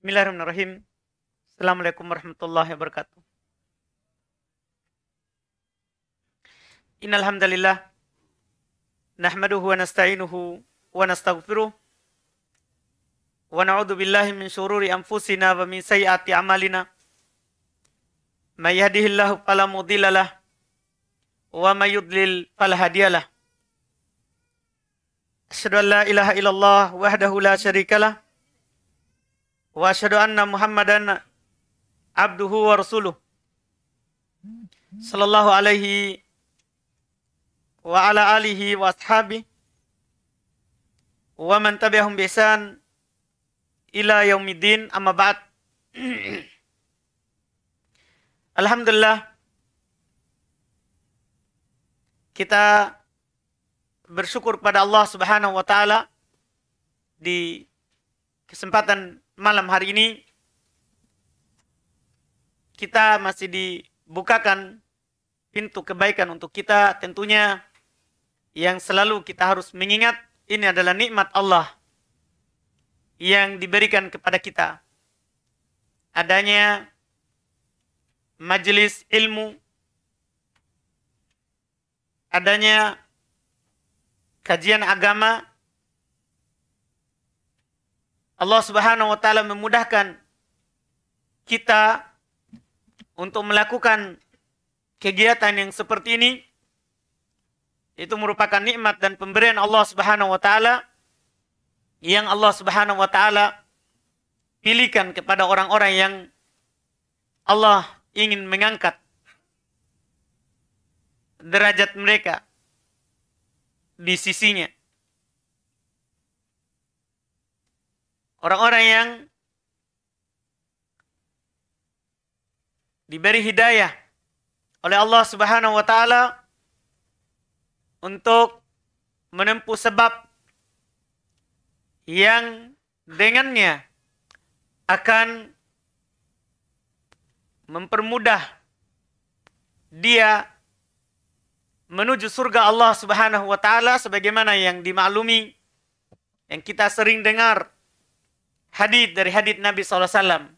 Bismillahirrahmanirrahim. Assalamualaikum warahmatullahi wabarakatuh. Innal hamdalillah nahmaduhu wa nasta'inuhu wa nastaghfiruh wa na'udzu billahi min shururi anfusina wa min sayyiati a'malina. May yahdihillahu fala wa may yudlil fala hadiyalah. an la ilaha illallah wahdahu la syarikalah wa asyhadu anna Muhammadan abduhu wa rasuluh sallallahu alaihi wa ala alihi wa ashabi wa man tabi'ahum bi ihsan ila yaumiddin amma ba'd Alhamdulillah kita bersyukur pada Allah Subhanahu wa taala di kesempatan malam hari ini kita masih dibukakan pintu kebaikan untuk kita tentunya yang selalu kita harus mengingat ini adalah nikmat Allah yang diberikan kepada kita adanya majelis ilmu adanya kajian agama Allah Subhanahu wa taala memudahkan kita untuk melakukan kegiatan yang seperti ini itu merupakan nikmat dan pemberian Allah Subhanahu wa taala yang Allah Subhanahu wa taala pilihkan kepada orang-orang yang Allah ingin mengangkat derajat mereka di sisinya. Orang-orang yang diberi hidayah oleh Allah Subhanahu wa taala untuk menempuh sebab yang dengannya akan mempermudah dia menuju surga Allah Subhanahu wa taala sebagaimana yang dimaklumi yang kita sering dengar hadith dari hadith Nabi SAW.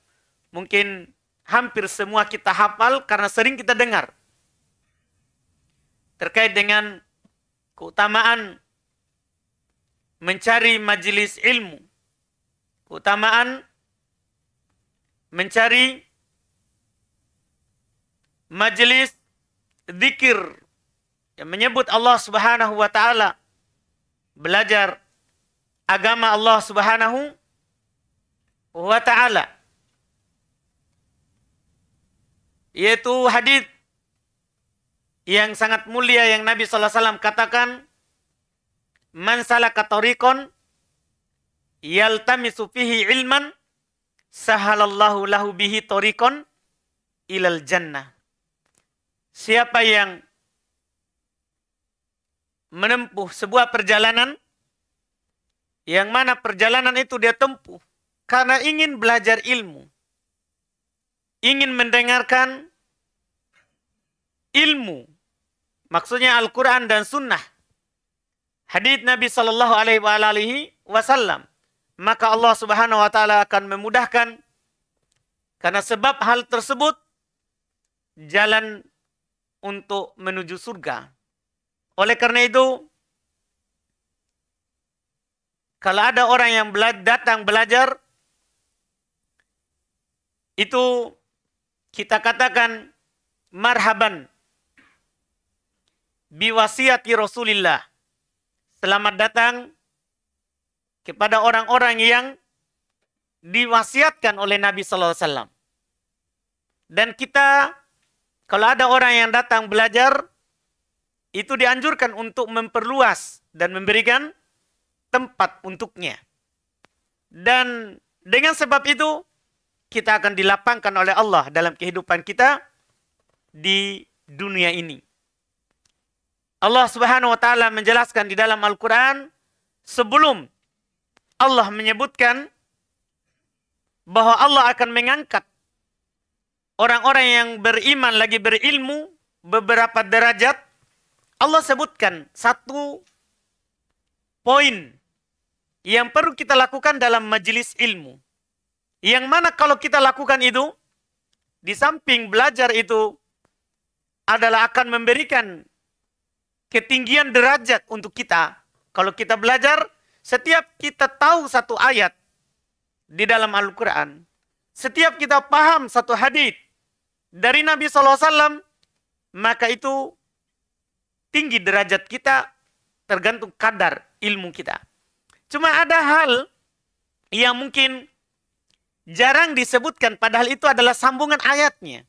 Mungkin hampir semua kita hafal karena sering kita dengar. Terkait dengan keutamaan mencari majelis ilmu. Keutamaan mencari majelis zikir yang menyebut Allah Subhanahu wa taala belajar agama Allah Subhanahu wa taala yaitu hadis yang sangat mulia yang Nabi SAW alaihi wasallam katakan man salaka tariqan yaltamisu fihi ilman sahalallahu lahu bihi tariqan ilal jannah siapa yang menempuh sebuah perjalanan yang mana perjalanan itu dia tempuh karena ingin belajar ilmu. Ingin mendengarkan ilmu. Maksudnya Al-Quran dan Sunnah. hadits Nabi Sallallahu Alaihi Wasallam. Maka Allah Subhanahu Wa Taala akan memudahkan. Karena sebab hal tersebut jalan untuk menuju surga. Oleh karena itu, kalau ada orang yang datang belajar itu kita katakan marhaban biwasiati Rasulillah. Selamat datang kepada orang-orang yang diwasiatkan oleh Nabi Sallallahu Alaihi Wasallam. Dan kita kalau ada orang yang datang belajar itu dianjurkan untuk memperluas dan memberikan tempat untuknya. Dan dengan sebab itu kita akan dilapangkan oleh Allah dalam kehidupan kita di dunia ini. Allah Subhanahu wa taala menjelaskan di dalam Al-Qur'an sebelum Allah menyebutkan bahwa Allah akan mengangkat orang-orang yang beriman lagi berilmu beberapa derajat Allah sebutkan satu poin yang perlu kita lakukan dalam majelis ilmu yang mana kalau kita lakukan itu, di samping belajar itu adalah akan memberikan ketinggian derajat untuk kita. Kalau kita belajar, setiap kita tahu satu ayat di dalam Al-Quran, setiap kita paham satu hadith dari Nabi SAW, maka itu tinggi derajat kita tergantung kadar ilmu kita. Cuma ada hal yang mungkin jarang disebutkan padahal itu adalah sambungan ayatnya.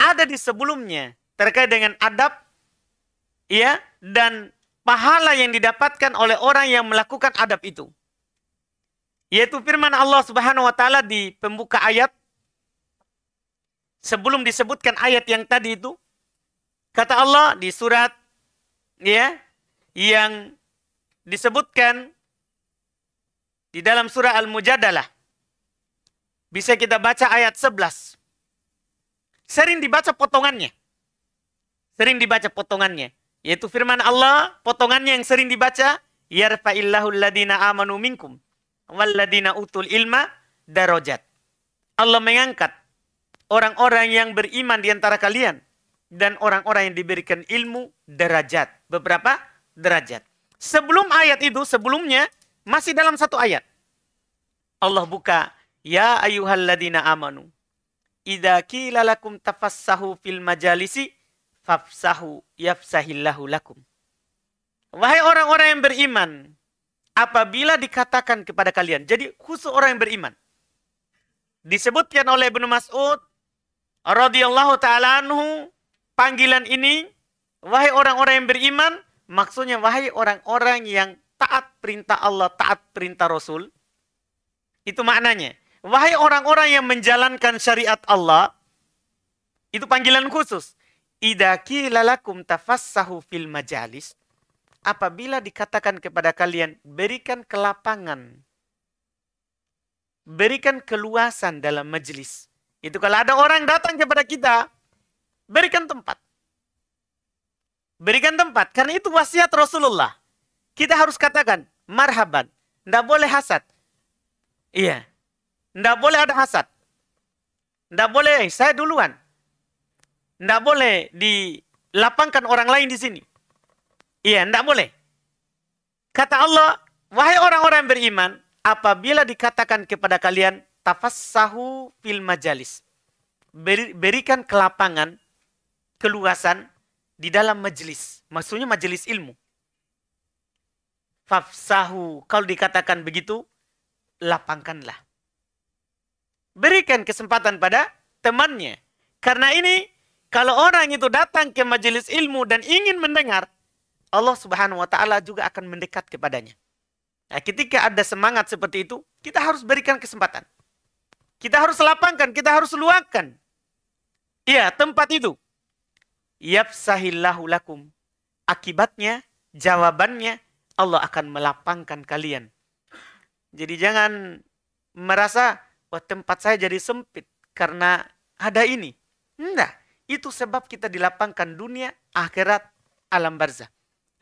Ada di sebelumnya terkait dengan adab ya dan pahala yang didapatkan oleh orang yang melakukan adab itu. Yaitu firman Allah Subhanahu wa taala di pembuka ayat sebelum disebutkan ayat yang tadi itu kata Allah di surat ya yang disebutkan di dalam surah Al-Mujadalah bisa kita baca ayat 11. Sering dibaca potongannya. Sering dibaca potongannya. Yaitu firman Allah, potongannya yang sering dibaca. Yarfa'illahu alladina amanu minkum. Walladina utul ilma darojat. Allah mengangkat orang-orang yang beriman di antara kalian. Dan orang-orang yang diberikan ilmu derajat. Beberapa derajat. Sebelum ayat itu, sebelumnya masih dalam satu ayat. Allah buka Ya ayyuhalladzina amanu. Ida kila lakum tafassahu fil majalisi fafsahu yafsahillahu lakum. Wahai orang-orang yang beriman, apabila dikatakan kepada kalian, jadi khusus orang yang beriman. Disebutkan oleh Ibnu Mas'ud radhiyallahu taala anhu panggilan ini wahai orang-orang yang beriman, maksudnya wahai orang-orang yang taat perintah Allah, taat perintah Rasul. Itu maknanya. Wahai orang-orang yang menjalankan syariat Allah, itu panggilan khusus. Ida lalakum tafassahu fil majalis. Apabila dikatakan kepada kalian, berikan kelapangan. Berikan keluasan dalam majelis. Itu kalau ada orang datang kepada kita, berikan tempat. Berikan tempat. Karena itu wasiat Rasulullah. Kita harus katakan, marhaban. Tidak boleh hasad. Iya. Tidak boleh ada hasad. Tidak boleh saya duluan. Tidak boleh dilapangkan orang lain di sini. Iya, tidak boleh. Kata Allah, wahai orang-orang beriman, apabila dikatakan kepada kalian, tafassahu fil majalis. berikan kelapangan, keluasan di dalam majelis. Maksudnya majelis ilmu. Fafsahu, kalau dikatakan begitu, lapangkanlah berikan kesempatan pada temannya. Karena ini kalau orang itu datang ke majelis ilmu dan ingin mendengar, Allah Subhanahu wa taala juga akan mendekat kepadanya. Nah, ketika ada semangat seperti itu, kita harus berikan kesempatan. Kita harus lapangkan, kita harus luangkan. Iya, tempat itu. sahillahu lakum. Akibatnya, jawabannya Allah akan melapangkan kalian. Jadi jangan merasa Wah, tempat saya jadi sempit karena ada ini. Enggak. Itu sebab kita dilapangkan dunia, akhirat, alam barzah.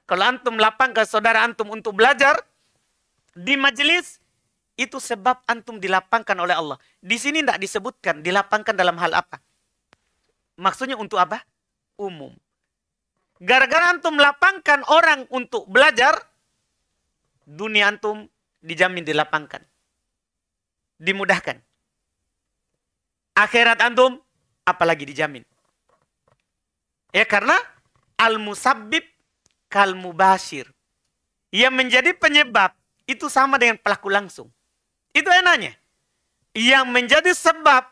Kalau antum lapangkan saudara antum untuk belajar di majelis, itu sebab antum dilapangkan oleh Allah. Di sini tidak disebutkan dilapangkan dalam hal apa. Maksudnya untuk apa? Umum. Gara-gara antum lapangkan orang untuk belajar, dunia antum dijamin dilapangkan dimudahkan. Akhirat antum apalagi dijamin. Ya karena al-musabbib kal mubashir. Yang menjadi penyebab itu sama dengan pelaku langsung. Itu enaknya. Yang menjadi sebab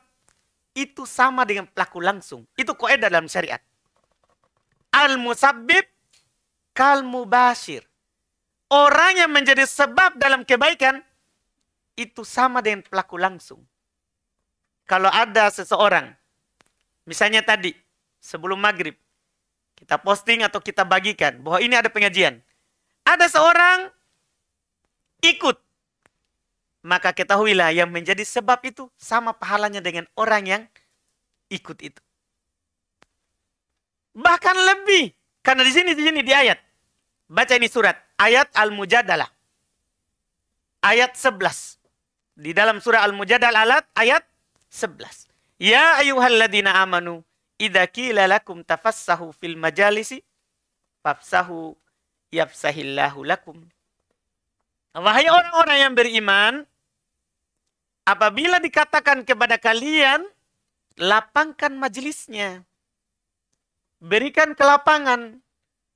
itu sama dengan pelaku langsung. Itu kaidah dalam syariat. Al-musabbib kal mubashir. Orang yang menjadi sebab dalam kebaikan itu sama dengan pelaku langsung. Kalau ada seseorang, misalnya tadi sebelum maghrib, kita posting atau kita bagikan bahwa ini ada pengajian. Ada seorang ikut. Maka ketahuilah yang menjadi sebab itu sama pahalanya dengan orang yang ikut itu. Bahkan lebih. Karena di sini, di sini di ayat. Baca ini surat. Ayat Al-Mujadalah. Ayat 11. Di dalam surah Al-Mujadal alat ayat 11. Ya ayyuhalladzina amanu idza qila lakum tafassahu fil majalisi fafsahu yafsahillahu lakum. Wahai orang-orang yang beriman, apabila dikatakan kepada kalian, lapangkan majelisnya. Berikan kelapangan,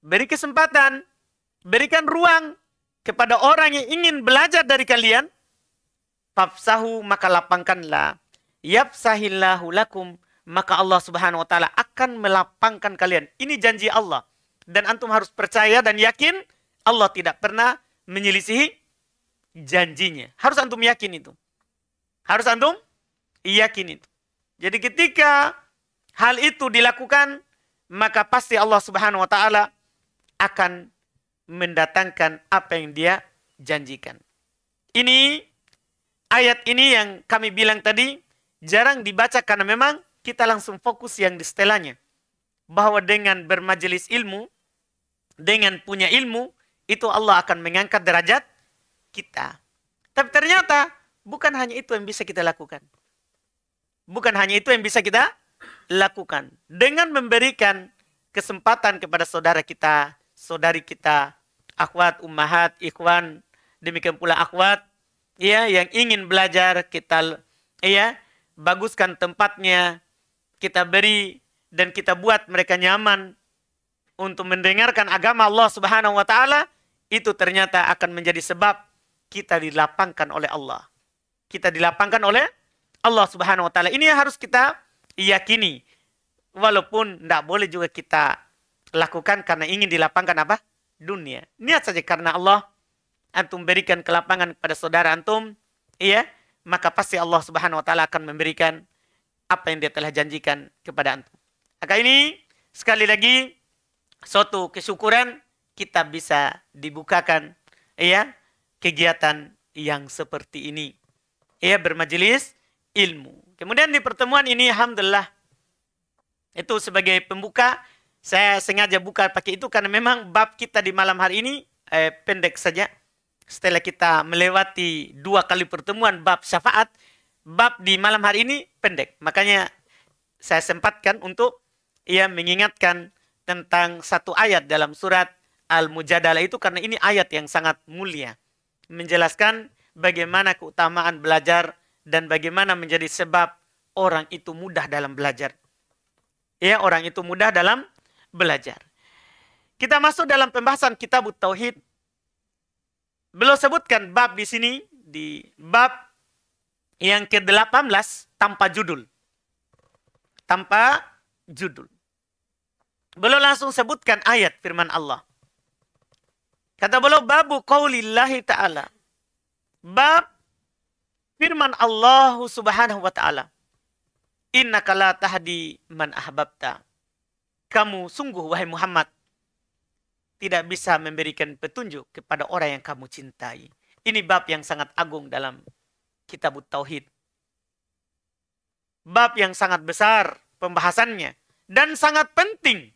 beri kesempatan, berikan ruang kepada orang yang ingin belajar dari kalian fafsahu maka lapangkanlah. Yapsahillahu lakum maka Allah Subhanahu wa taala akan melapangkan kalian. Ini janji Allah dan antum harus percaya dan yakin Allah tidak pernah menyelisihi janjinya. Harus antum yakin itu. Harus antum yakin itu. Jadi ketika hal itu dilakukan, maka pasti Allah Subhanahu wa taala akan mendatangkan apa yang dia janjikan. Ini ayat ini yang kami bilang tadi jarang dibaca karena memang kita langsung fokus yang di setelahnya. Bahwa dengan bermajelis ilmu, dengan punya ilmu, itu Allah akan mengangkat derajat kita. Tapi ternyata bukan hanya itu yang bisa kita lakukan. Bukan hanya itu yang bisa kita lakukan. Dengan memberikan kesempatan kepada saudara kita, saudari kita, akhwat, ummahat, ikhwan, demikian pula akhwat, ya yang ingin belajar kita ya baguskan tempatnya, kita beri dan kita buat mereka nyaman untuk mendengarkan agama Allah Subhanahu wa taala, itu ternyata akan menjadi sebab kita dilapangkan oleh Allah. Kita dilapangkan oleh Allah Subhanahu wa taala. Ini yang harus kita yakini. Walaupun tidak boleh juga kita lakukan karena ingin dilapangkan apa? Dunia. Niat saja karena Allah antum berikan kelapangan kepada saudara antum, iya, maka pasti Allah Subhanahu wa taala akan memberikan apa yang dia telah janjikan kepada antum. Maka ini sekali lagi suatu kesyukuran kita bisa dibukakan iya, kegiatan yang seperti ini. iya bermajelis ilmu. Kemudian di pertemuan ini alhamdulillah itu sebagai pembuka saya sengaja buka pakai itu karena memang bab kita di malam hari ini eh, pendek saja setelah kita melewati dua kali pertemuan bab syafaat, bab di malam hari ini pendek. Makanya saya sempatkan untuk ia mengingatkan tentang satu ayat dalam surat Al-Mujadalah itu karena ini ayat yang sangat mulia. Menjelaskan bagaimana keutamaan belajar dan bagaimana menjadi sebab orang itu mudah dalam belajar. Ya, orang itu mudah dalam belajar. Kita masuk dalam pembahasan kitab Tauhid belum sebutkan bab di sini di bab yang ke-18 tanpa judul. Tanpa judul. Belum langsung sebutkan ayat firman Allah. Kata beliau babu qaulillahi ta'ala. Bab firman Allah Subhanahu wa taala. Innaka la tahdi man ahbabta. Kamu sungguh wahai Muhammad tidak bisa memberikan petunjuk kepada orang yang kamu cintai. Ini bab yang sangat agung dalam kitab Tauhid. Bab yang sangat besar pembahasannya. Dan sangat penting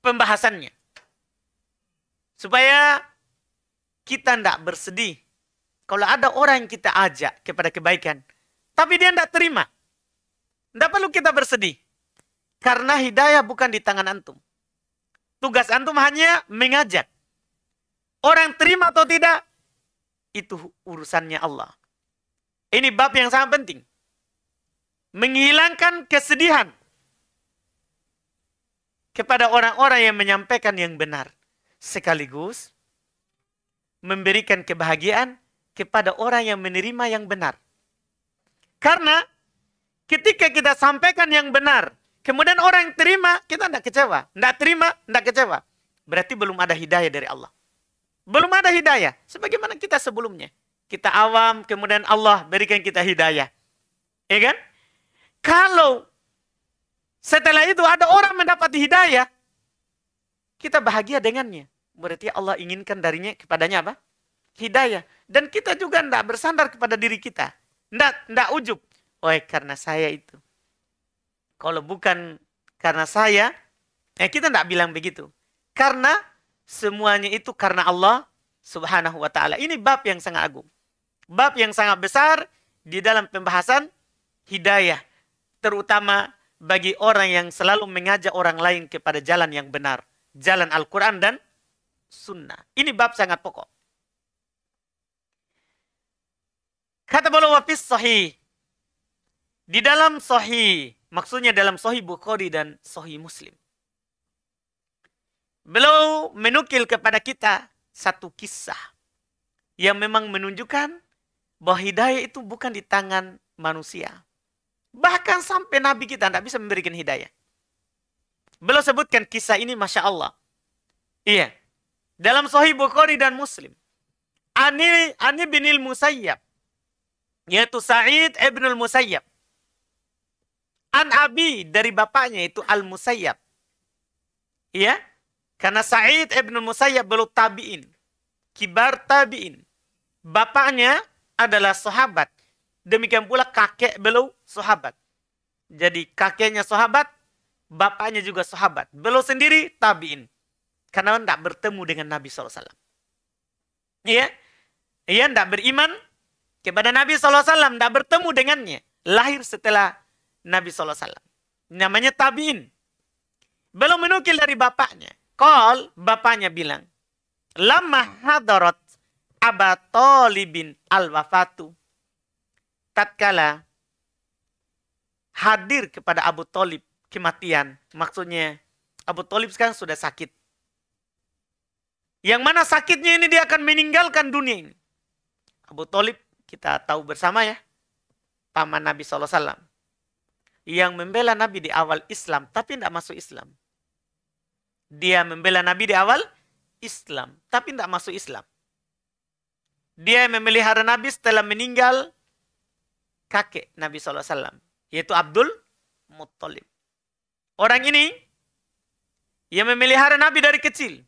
pembahasannya. Supaya kita tidak bersedih. Kalau ada orang yang kita ajak kepada kebaikan. Tapi dia tidak terima. Tidak perlu kita bersedih. Karena hidayah bukan di tangan antum. Tugas antum hanya mengajak. Orang terima atau tidak, itu urusannya Allah. Ini bab yang sangat penting. Menghilangkan kesedihan kepada orang-orang yang menyampaikan yang benar. Sekaligus memberikan kebahagiaan kepada orang yang menerima yang benar. Karena ketika kita sampaikan yang benar, Kemudian orang yang terima, kita tidak kecewa. Tidak terima, tidak kecewa. Berarti belum ada hidayah dari Allah. Belum ada hidayah. Sebagaimana kita sebelumnya. Kita awam, kemudian Allah berikan kita hidayah. Ya kan? Kalau setelah itu ada orang mendapat hidayah, kita bahagia dengannya. Berarti Allah inginkan darinya kepadanya apa? Hidayah. Dan kita juga tidak bersandar kepada diri kita. Tidak, tidak ujub. Oh, karena saya itu kalau bukan karena saya, ya kita tidak bilang begitu. Karena semuanya itu karena Allah subhanahu wa ta'ala. Ini bab yang sangat agung. Bab yang sangat besar di dalam pembahasan hidayah. Terutama bagi orang yang selalu mengajak orang lain kepada jalan yang benar. Jalan Al-Quran dan sunnah. Ini bab sangat pokok. Kata beliau wafis sahih. Di dalam sahih Maksudnya dalam Sahih Bukhari dan Sahih Muslim. Beliau menukil kepada kita satu kisah yang memang menunjukkan bahwa hidayah itu bukan di tangan manusia. Bahkan sampai Nabi kita tidak bisa memberikan hidayah. Beliau sebutkan kisah ini Masya Allah. Iya. Dalam Sahih Bukhari dan Muslim. Ani, Ani binil Musayyab. Yaitu Sa'id ibn musayyab An Abi dari bapaknya itu Al Musayyab. Iya? Karena Sa'id ibn Musayyab belum tabi'in. Kibar tabi'in. Bapaknya adalah sahabat. Demikian pula kakek belum sahabat. Jadi kakeknya sahabat, bapaknya juga sahabat. belum sendiri tabi'in. Karena tidak bertemu dengan Nabi SAW. Iya? Iya, tidak beriman kepada Nabi SAW. Tidak bertemu dengannya. Lahir setelah Nabi SAW. Namanya Tabin Belum menukil dari bapaknya. Kol, bapaknya bilang. Lama hadarat abatolibin al-wafatu. Tatkala hadir kepada Abu Talib kematian. Maksudnya Abu Talib sekarang sudah sakit. Yang mana sakitnya ini dia akan meninggalkan dunia ini. Abu Talib kita tahu bersama ya. Paman Nabi SAW yang membela Nabi di awal Islam tapi tidak masuk Islam. Dia membela Nabi di awal Islam tapi tidak masuk Islam. Dia memelihara Nabi setelah meninggal kakek Nabi SAW yaitu Abdul Muttalib. Orang ini yang memelihara Nabi dari kecil.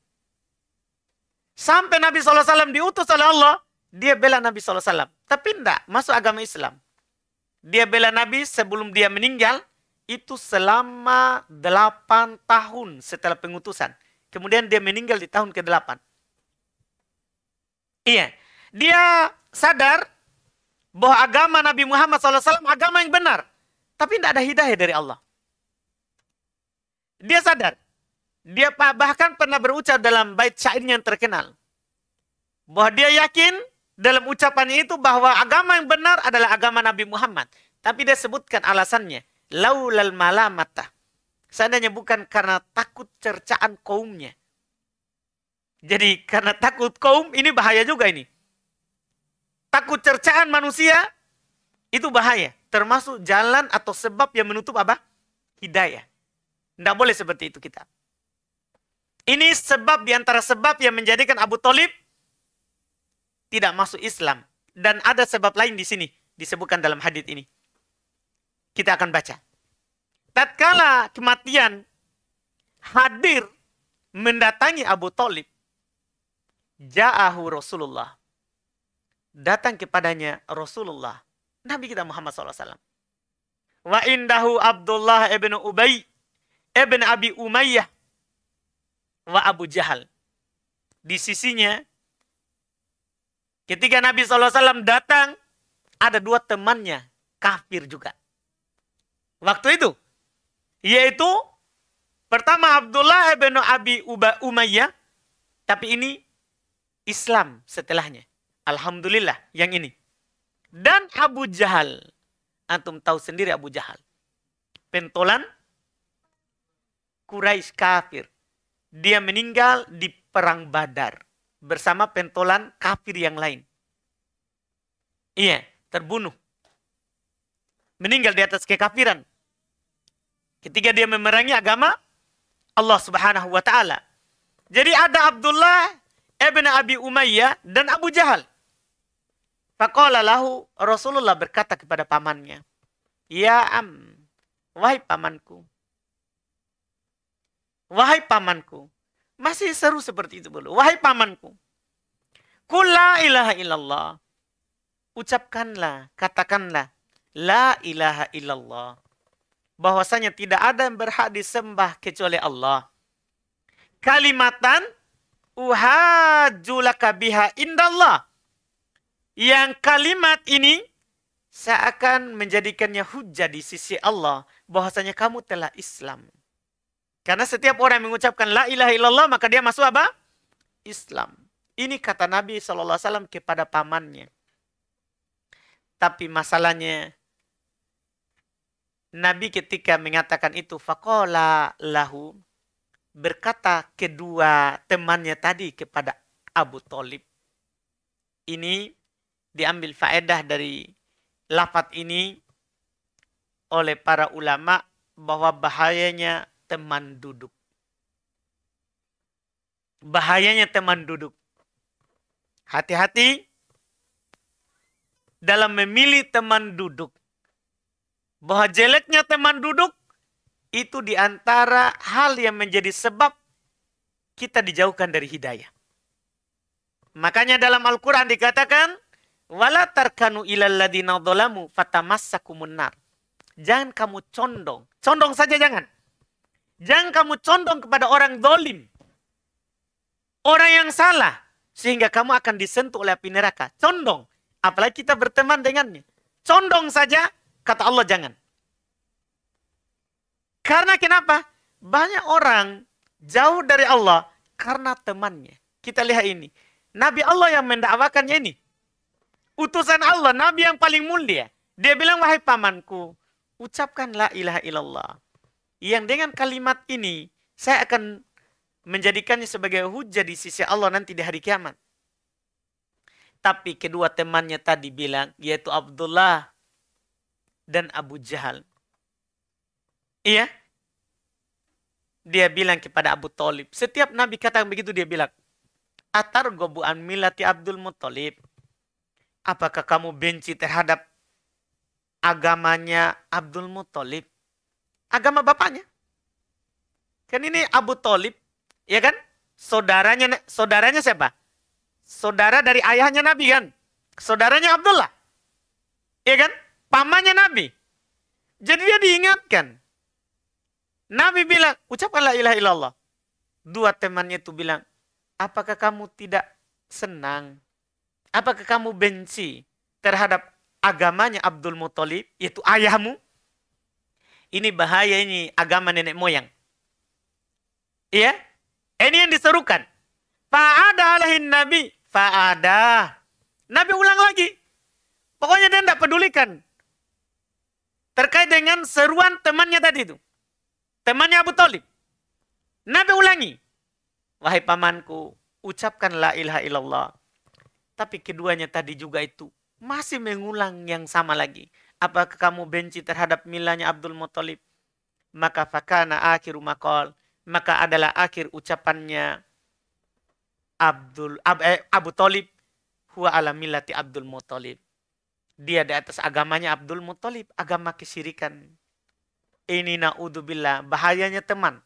Sampai Nabi SAW diutus oleh Allah, dia bela Nabi SAW. Tapi tidak masuk agama Islam dia bela Nabi sebelum dia meninggal itu selama 8 tahun setelah pengutusan. Kemudian dia meninggal di tahun ke-8. Iya. Dia sadar bahwa agama Nabi Muhammad SAW agama yang benar. Tapi tidak ada hidayah dari Allah. Dia sadar. Dia bahkan pernah berucap dalam bait syairnya yang terkenal. Bahwa dia yakin dalam ucapannya itu bahwa agama yang benar adalah agama Nabi Muhammad. Tapi dia sebutkan alasannya. Laulal malamata. Seandainya bukan karena takut cercaan kaumnya. Jadi karena takut kaum ini bahaya juga ini. Takut cercaan manusia itu bahaya. Termasuk jalan atau sebab yang menutup apa? Hidayah. Tidak boleh seperti itu kita. Ini sebab diantara sebab yang menjadikan Abu Talib tidak masuk Islam. Dan ada sebab lain di sini disebutkan dalam hadis ini. Kita akan baca. Tatkala kematian hadir mendatangi Abu Talib. Ja'ahu Rasulullah. Datang kepadanya Rasulullah. Nabi kita Muhammad SAW. Wa indahu Abdullah ibn Ubay ibn Abi Umayyah wa Abu Jahal. Di sisinya Ketika Nabi SAW datang, ada dua temannya, kafir juga. Waktu itu, yaitu pertama Abdullah bin Abi Uba Umayyah, tapi ini Islam setelahnya. Alhamdulillah yang ini. Dan Abu Jahal. Antum tahu sendiri Abu Jahal. Pentolan Quraisy kafir. Dia meninggal di perang Badar bersama pentolan kafir yang lain. Iya, terbunuh. Meninggal di atas kekafiran. Ketika dia memerangi agama Allah Subhanahu wa taala. Jadi ada Abdullah ibn Abi Umayyah dan Abu Jahal. Faqala lahu Rasulullah berkata kepada pamannya, "Ya am, wahai pamanku. Wahai pamanku, masih seru seperti itu dulu. Wahai pamanku. Kula ilaha illallah. Ucapkanlah, katakanlah. La ilaha illallah. Bahwasanya tidak ada yang berhak disembah kecuali Allah. Kalimatan uhajulaka biha indallah. Yang kalimat ini seakan menjadikannya hujah di sisi Allah bahwasanya kamu telah Islam. Karena setiap orang yang mengucapkan la ilaha illallah maka dia masuk apa? Islam. Ini kata Nabi SAW kepada pamannya. Tapi masalahnya Nabi ketika mengatakan itu fakola lahu berkata kedua temannya tadi kepada Abu Talib. Ini diambil faedah dari lafat ini oleh para ulama bahwa bahayanya teman duduk. Bahayanya teman duduk. Hati-hati dalam memilih teman duduk. Bahwa jeleknya teman duduk itu diantara hal yang menjadi sebab kita dijauhkan dari hidayah. Makanya dalam Al-Quran dikatakan, Wala tarkanu ilal ladina dholamu fatamassakumun nar. Jangan kamu condong. Condong saja jangan. Jangan kamu condong kepada orang dolim. Orang yang salah. Sehingga kamu akan disentuh oleh api neraka. Condong. Apalagi kita berteman dengannya. Condong saja. Kata Allah jangan. Karena kenapa? Banyak orang jauh dari Allah karena temannya. Kita lihat ini. Nabi Allah yang mendakwakannya ini. Utusan Allah, Nabi yang paling mulia. Dia bilang, wahai pamanku, ucapkan la ilaha illallah yang dengan kalimat ini saya akan menjadikannya sebagai hujah di sisi Allah nanti di hari kiamat. Tapi kedua temannya tadi bilang yaitu Abdullah dan Abu Jahal. Iya. Dia bilang kepada Abu Talib. Setiap Nabi kata begitu dia bilang. Atar gobu an milati Abdul Muttalib. Apakah kamu benci terhadap agamanya Abdul Muttalib? agama bapaknya. Kan ini Abu Talib, ya kan? Saudaranya, saudaranya siapa? Saudara dari ayahnya Nabi kan? Saudaranya Abdullah. Ya kan? Pamannya Nabi. Jadi dia diingatkan. Nabi bilang, ucapkanlah ilah ilallah. Dua temannya itu bilang, apakah kamu tidak senang? Apakah kamu benci terhadap agamanya Abdul Muthalib, yaitu ayahmu? Ini bahaya ini agama nenek moyang. Iya? Ini yang diserukan. Fa'ada alahin nabi. Fa'ada. Nabi ulang lagi. Pokoknya dia tidak pedulikan. Terkait dengan seruan temannya tadi itu. Temannya Abu Talib. Nabi ulangi. Wahai pamanku, ucapkan la ilaha illallah. Tapi keduanya tadi juga itu masih mengulang yang sama lagi. Apakah kamu benci terhadap milanya Abdul Muthalib? Maka fakana akhir makol. Maka adalah akhir ucapannya Abdul Ab, eh, Abu Talib huwa ala milati Abdul Muthalib. Dia di atas agamanya Abdul Muthalib, agama Kesirikan. Ini naudzubillah, bahayanya teman.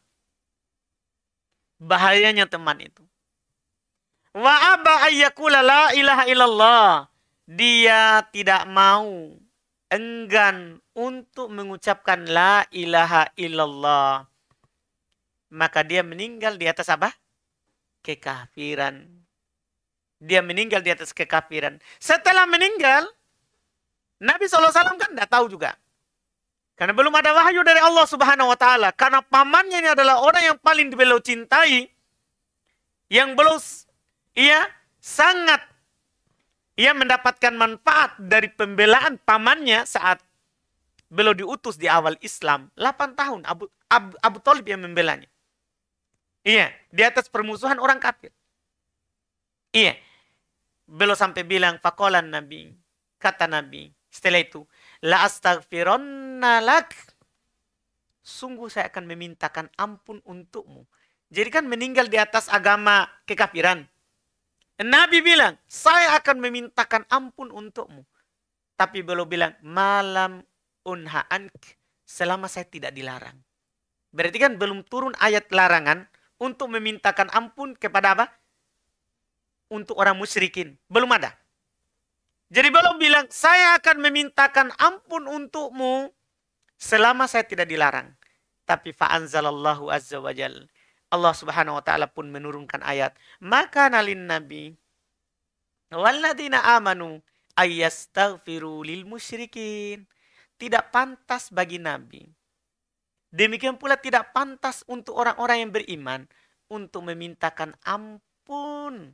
Bahayanya teman itu. Wa aba ayyakula la ilaha illallah. Dia tidak mau enggan untuk mengucapkan la ilaha illallah, maka dia meninggal di atas apa? Kekafiran. Dia meninggal di atas kekafiran. Setelah meninggal, Nabi SAW kan tidak tahu juga. Karena belum ada wahyu dari Allah Subhanahu wa taala. Karena pamannya ini adalah orang yang paling beliau cintai yang belum ia sangat ia mendapatkan manfaat dari pembelaan pamannya saat beliau diutus di awal Islam. 8 tahun Abu, Abu, Abu Talib yang membelanya. Iya, di atas permusuhan orang kafir. Iya. Beliau sampai bilang, Fakolan Nabi. Kata Nabi. Setelah itu, La astagfironna lak. Sungguh saya akan memintakan ampun untukmu. Jadi kan meninggal di atas agama kekafiran. Nabi bilang, saya akan memintakan ampun untukmu. Tapi beliau bilang, malam unha selama saya tidak dilarang. Berarti kan belum turun ayat larangan untuk memintakan ampun kepada apa? Untuk orang musyrikin. Belum ada. Jadi beliau bilang, saya akan memintakan ampun untukmu selama saya tidak dilarang. Tapi fa'anzalallahu azza wa jalla Allah Subhanahu wa taala pun menurunkan ayat, maka nalin nabi ladina amanu ayastaghfiru lil musyrikin. Tidak pantas bagi nabi. Demikian pula tidak pantas untuk orang-orang yang beriman untuk memintakan ampun.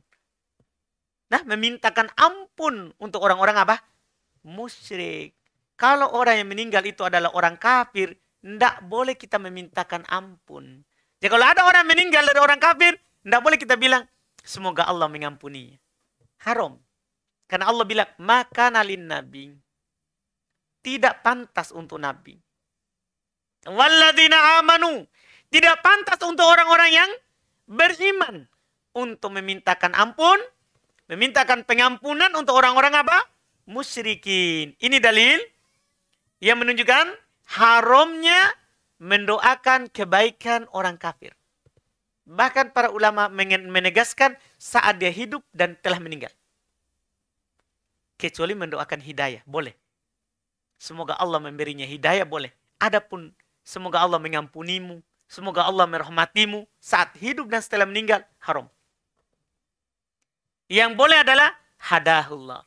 Nah, memintakan ampun untuk orang-orang apa? Musyrik. Kalau orang yang meninggal itu adalah orang kafir, tidak boleh kita memintakan ampun. Jadi ya, kalau ada orang meninggal dari orang kafir, tidak boleh kita bilang, semoga Allah mengampuni. Haram. Karena Allah bilang, maka nalin nabi. Tidak pantas untuk nabi. Walladina amanu. Tidak pantas untuk orang-orang yang beriman. Untuk memintakan ampun. Memintakan pengampunan untuk orang-orang apa? Musyrikin. Ini dalil yang menunjukkan haramnya mendoakan kebaikan orang kafir. Bahkan para ulama menegaskan saat dia hidup dan telah meninggal. Kecuali mendoakan hidayah, boleh. Semoga Allah memberinya hidayah, boleh. Adapun semoga Allah mengampunimu, semoga Allah merahmatimu saat hidup dan setelah meninggal, haram. Yang boleh adalah hadahullah.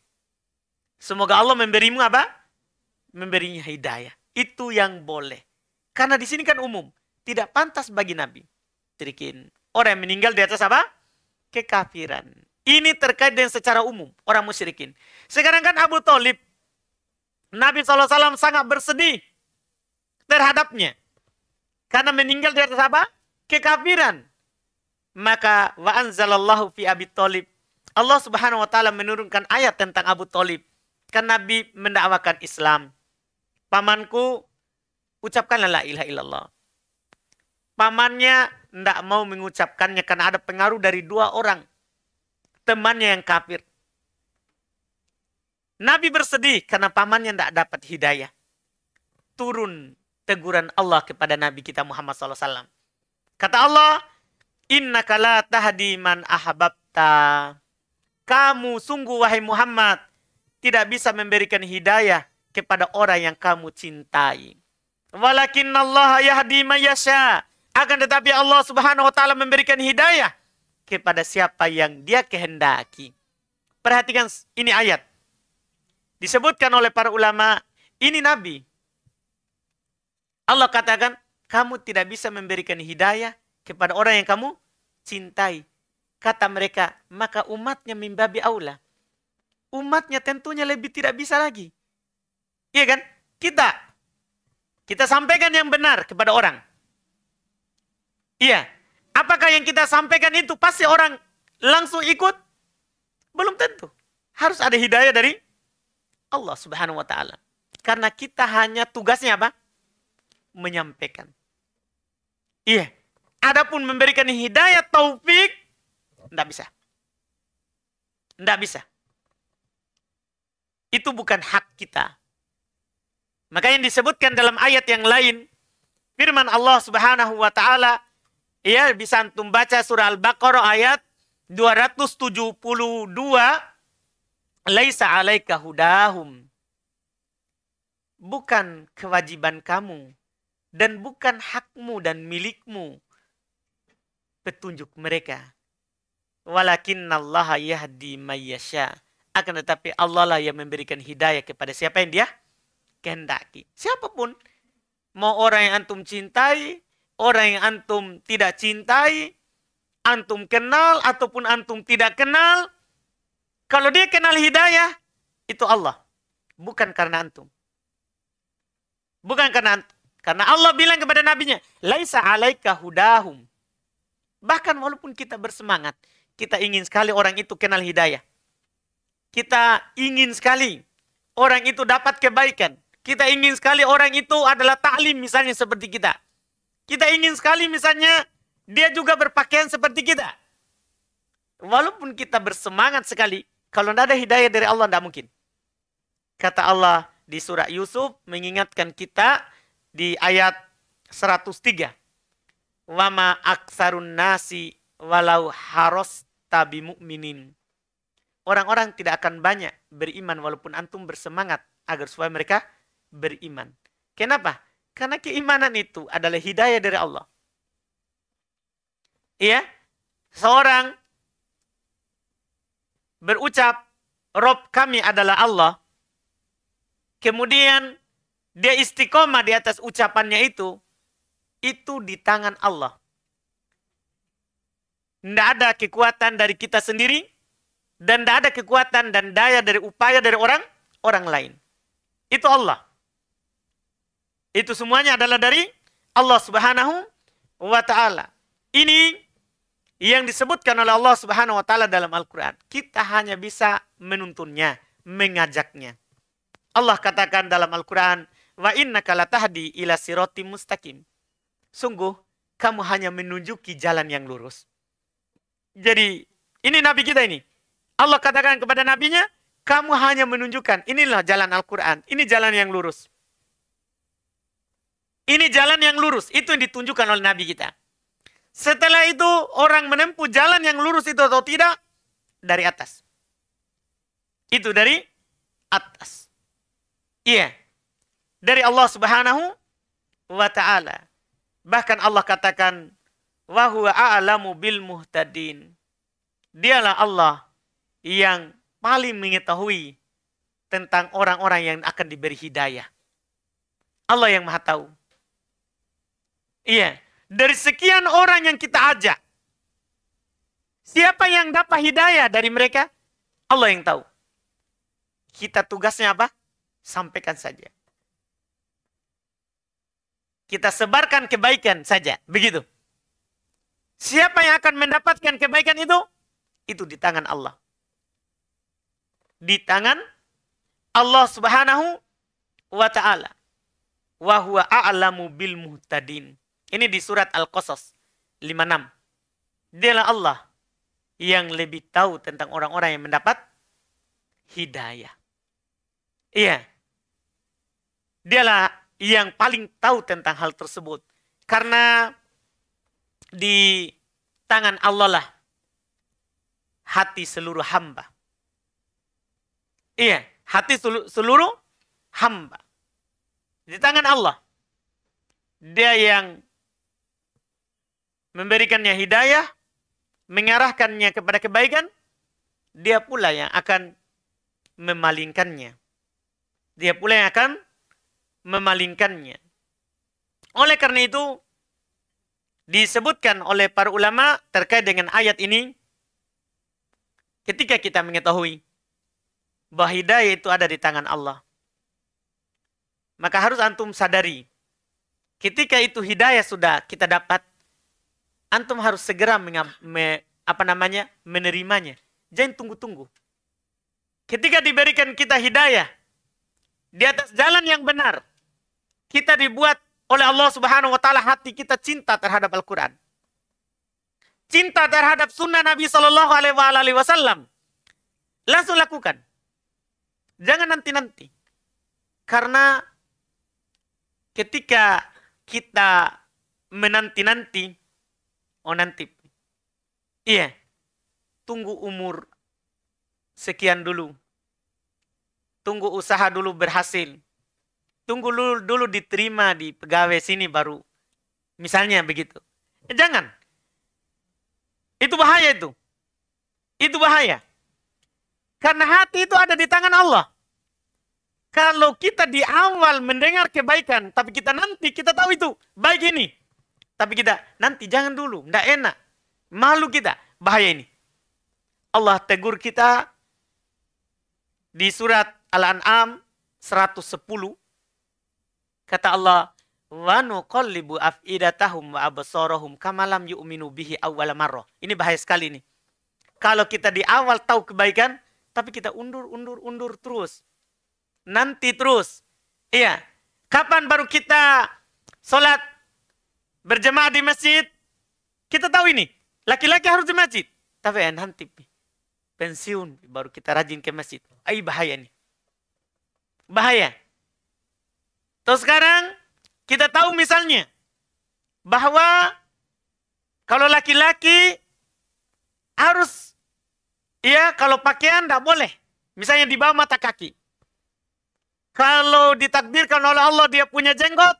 Semoga Allah memberimu apa? Memberinya hidayah. Itu yang boleh. Karena di sini kan umum, tidak pantas bagi Nabi. Terikin orang yang meninggal di atas apa? Kekafiran. Ini terkait dengan secara umum orang musyrikin. Sekarang kan Abu Talib, Nabi SAW sangat bersedih terhadapnya. Karena meninggal di atas apa? Kekafiran. Maka wa anzalallahu fi Abi Talib. Allah Subhanahu wa taala menurunkan ayat tentang Abu Talib. Kan Nabi mendakwakan Islam. Pamanku ucapkanlah la ilaha illallah. Pamannya tidak mau mengucapkannya karena ada pengaruh dari dua orang. Temannya yang kafir. Nabi bersedih karena pamannya tidak dapat hidayah. Turun teguran Allah kepada Nabi kita Muhammad SAW. Kata Allah, Inna kala tahdi man ahababta. Kamu sungguh wahai Muhammad tidak bisa memberikan hidayah kepada orang yang kamu cintai. Walakin Allah yahdi mayasya. Akan tetapi Allah subhanahu wa ta'ala memberikan hidayah kepada siapa yang dia kehendaki. Perhatikan ini ayat. Disebutkan oleh para ulama, ini Nabi. Allah katakan, kamu tidak bisa memberikan hidayah kepada orang yang kamu cintai. Kata mereka, maka umatnya mimbabi aula. Umatnya tentunya lebih tidak bisa lagi. Iya kan? Kita kita sampaikan yang benar kepada orang. Iya. Apakah yang kita sampaikan itu pasti orang langsung ikut? Belum tentu. Harus ada hidayah dari Allah Subhanahu wa taala. Karena kita hanya tugasnya apa? Menyampaikan. Iya. Adapun memberikan hidayah taufik tidak bisa. Tidak bisa. Itu bukan hak kita. Maka yang disebutkan dalam ayat yang lain, firman Allah Subhanahu wa taala, ya bisa antum baca surah Al-Baqarah ayat 272, laisa alaika hudahum. Bukan kewajiban kamu dan bukan hakmu dan milikmu petunjuk mereka. walakin Allah yahdi mayyasha. Akan tetapi Allah lah yang memberikan hidayah kepada siapa yang dia? kehendaki. Siapapun. Mau orang yang antum cintai, orang yang antum tidak cintai, antum kenal ataupun antum tidak kenal, kalau dia kenal hidayah, itu Allah. Bukan karena antum. Bukan karena antum. Karena Allah bilang kepada nabinya, "Laisa 'alaika hudahum." Bahkan walaupun kita bersemangat, kita ingin sekali orang itu kenal hidayah. Kita ingin sekali orang itu dapat kebaikan. Kita ingin sekali orang itu adalah taklim misalnya seperti kita. Kita ingin sekali misalnya dia juga berpakaian seperti kita. Walaupun kita bersemangat sekali, kalau tidak ada hidayah dari Allah tidak mungkin. Kata Allah di surah Yusuf mengingatkan kita di ayat 103. Wama aksarun nasi walau haros tabi mu'minin. Orang-orang tidak akan banyak beriman walaupun antum bersemangat agar supaya mereka beriman. Kenapa? Karena keimanan itu adalah hidayah dari Allah. Iya? Seorang berucap, Rob kami adalah Allah. Kemudian dia istiqomah di atas ucapannya itu, itu di tangan Allah. Tidak ada kekuatan dari kita sendiri, dan tidak ada kekuatan dan daya dari upaya dari orang orang lain. Itu Allah. Itu semuanya adalah dari Allah Subhanahu wa taala. Ini yang disebutkan oleh Allah Subhanahu wa taala dalam Al-Qur'an. Kita hanya bisa menuntunnya, mengajaknya. Allah katakan dalam Al-Qur'an, "Wa innaka latahdi ila siratim mustaqim." Sungguh kamu hanya menunjuki jalan yang lurus. Jadi, ini nabi kita ini. Allah katakan kepada nabinya, kamu hanya menunjukkan, inilah jalan Al-Quran, ini jalan yang lurus. Ini jalan yang lurus. Itu yang ditunjukkan oleh Nabi kita. Setelah itu orang menempuh jalan yang lurus itu atau tidak dari atas. Itu dari atas. Iya. Dari Allah Subhanahu wa taala. Bahkan Allah katakan wa huwa a'lamu bil muhtadin. Dialah Allah yang paling mengetahui tentang orang-orang yang akan diberi hidayah. Allah yang Maha tahu. Iya. Dari sekian orang yang kita ajak. Siapa yang dapat hidayah dari mereka? Allah yang tahu. Kita tugasnya apa? Sampaikan saja. Kita sebarkan kebaikan saja. Begitu. Siapa yang akan mendapatkan kebaikan itu? Itu di tangan Allah. Di tangan Allah Subhanahu wa taala. Wa huwa a'lamu bil muhtadin. Ini di surat Al-Qasas 56. Dialah Allah yang lebih tahu tentang orang-orang yang mendapat hidayah. Iya. Dialah yang paling tahu tentang hal tersebut. Karena di tangan Allah lah hati seluruh hamba. Iya, hati seluruh hamba. Di tangan Allah. Dia yang memberikannya hidayah, mengarahkannya kepada kebaikan, dia pula yang akan memalingkannya. Dia pula yang akan memalingkannya. Oleh karena itu, disebutkan oleh para ulama terkait dengan ayat ini, ketika kita mengetahui bahwa hidayah itu ada di tangan Allah, maka harus antum sadari, ketika itu hidayah sudah kita dapat, antum harus segera me, apa namanya menerimanya. Jangan tunggu-tunggu. Ketika diberikan kita hidayah di atas jalan yang benar, kita dibuat oleh Allah Subhanahu wa taala hati kita cinta terhadap Al-Qur'an. Cinta terhadap sunnah Nabi Shallallahu alaihi wasallam. Langsung lakukan. Jangan nanti-nanti. Karena ketika kita menanti-nanti Oh nanti, Iya. Tunggu umur sekian dulu. Tunggu usaha dulu berhasil. Tunggu dulu, dulu diterima di pegawai sini baru. Misalnya begitu. Eh, jangan. Itu bahaya itu. Itu bahaya. Karena hati itu ada di tangan Allah. Kalau kita di awal mendengar kebaikan, tapi kita nanti kita tahu itu baik ini, tapi kita nanti jangan dulu, tidak enak. Malu kita, bahaya ini. Allah tegur kita di surat Al-An'am 110 kata Allah wa nuqallibu afidatahum wa absarahum kama lam yu'minu Ini bahaya sekali ini. Kalau kita di awal tahu kebaikan tapi kita undur undur undur terus. Nanti terus. Iya. Kapan baru kita sholat? berjemaah di masjid. Kita tahu ini, laki-laki harus di masjid. Tapi ya, nanti pensiun baru kita rajin ke masjid. Ay bahaya nih. Bahaya. Terus sekarang kita tahu misalnya bahwa kalau laki-laki harus ya kalau pakaian tidak boleh. Misalnya di bawah mata kaki. Kalau ditakdirkan oleh Allah dia punya jenggot,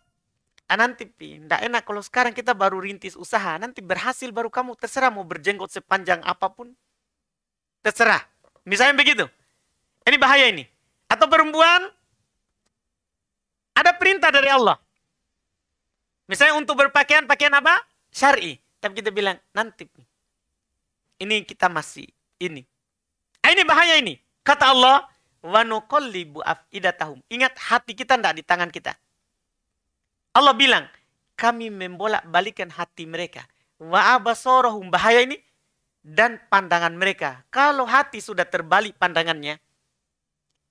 Ah, nanti Pi, ndak enak kalau sekarang kita baru rintis usaha, nanti berhasil baru kamu terserah mau berjenggot sepanjang apapun. Terserah. Misalnya begitu. Ini bahaya ini. Atau perempuan ada perintah dari Allah. Misalnya untuk berpakaian pakaian apa? Syar'i. Tapi kita bilang nanti Ini kita masih ini. Ah, ini bahaya ini. Kata Allah, wa nuqallibu afidatahum. Ingat hati kita tidak di tangan kita. Allah bilang, kami membolak balikan hati mereka. Wa bahaya ini dan pandangan mereka. Kalau hati sudah terbalik pandangannya,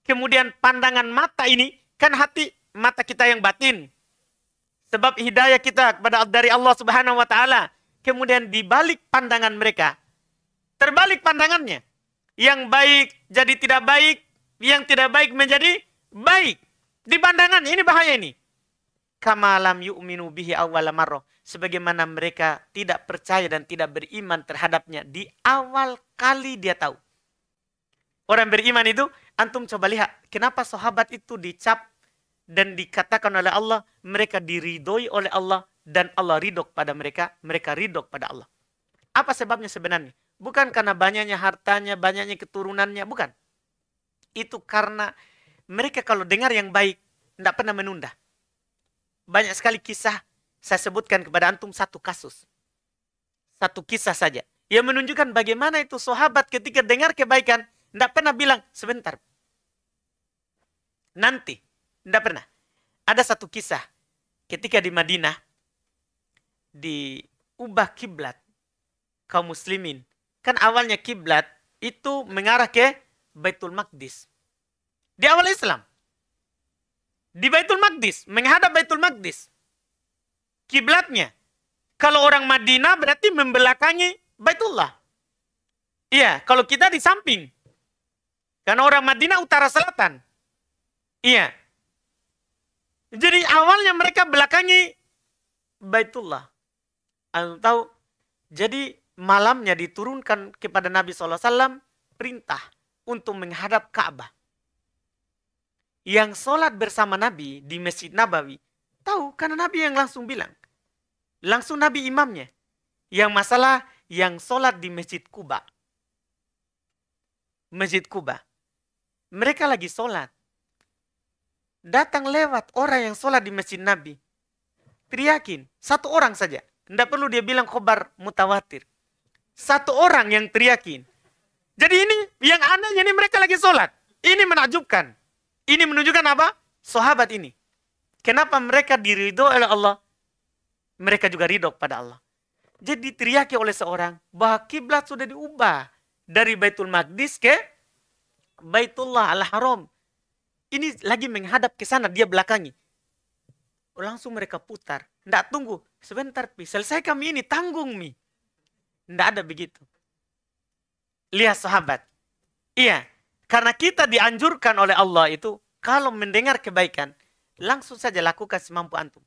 kemudian pandangan mata ini kan hati mata kita yang batin. Sebab hidayah kita kepada dari Allah Subhanahu wa taala kemudian dibalik pandangan mereka. Terbalik pandangannya. Yang baik jadi tidak baik, yang tidak baik menjadi baik. Di pandangan ini bahaya ini kama lam yu'minu bihi sebagaimana mereka tidak percaya dan tidak beriman terhadapnya di awal kali dia tahu orang beriman itu antum coba lihat kenapa sahabat itu dicap dan dikatakan oleh Allah mereka diridhoi oleh Allah dan Allah ridok pada mereka mereka ridok pada Allah apa sebabnya sebenarnya bukan karena banyaknya hartanya banyaknya keturunannya bukan itu karena mereka kalau dengar yang baik tidak pernah menunda banyak sekali kisah saya sebutkan kepada antum satu kasus. Satu kisah saja. Yang menunjukkan bagaimana itu sahabat ketika dengar kebaikan. Tidak pernah bilang, sebentar. Nanti. Tidak pernah. Ada satu kisah. Ketika di Madinah. Diubah kiblat kaum muslimin. Kan awalnya kiblat itu mengarah ke Baitul Maqdis. Di awal Islam di Baitul Maqdis, menghadap Baitul Maqdis. Kiblatnya. Kalau orang Madinah berarti membelakangi Baitullah. Iya, kalau kita di samping. Karena orang Madinah utara selatan. Iya. Jadi awalnya mereka belakangi Baitullah. Anda Jadi malamnya diturunkan kepada Nabi SAW perintah untuk menghadap Ka'bah yang sholat bersama Nabi di Masjid Nabawi tahu karena Nabi yang langsung bilang. Langsung Nabi imamnya. Yang masalah yang sholat di Masjid Kuba. Masjid Kuba. Mereka lagi sholat. Datang lewat orang yang sholat di Masjid Nabi. Teriakin. Satu orang saja. Tidak perlu dia bilang khobar mutawatir. Satu orang yang teriakin. Jadi ini yang anehnya ini mereka lagi sholat. Ini menakjubkan. Ini menunjukkan apa? Sahabat ini. Kenapa mereka diridho oleh Allah? Mereka juga ridho pada Allah. Jadi diteriaki oleh seorang bahwa kiblat sudah diubah dari Baitul Maqdis ke Baitullah Al-Haram. Ini lagi menghadap ke sana dia belakangi. Langsung mereka putar. Tidak tunggu. Sebentar, Pi. Selesai kami ini. Tanggung, Mi. Tidak ada begitu. Lihat sahabat. Iya. Karena kita dianjurkan oleh Allah itu kalau mendengar kebaikan langsung saja lakukan semampu antum.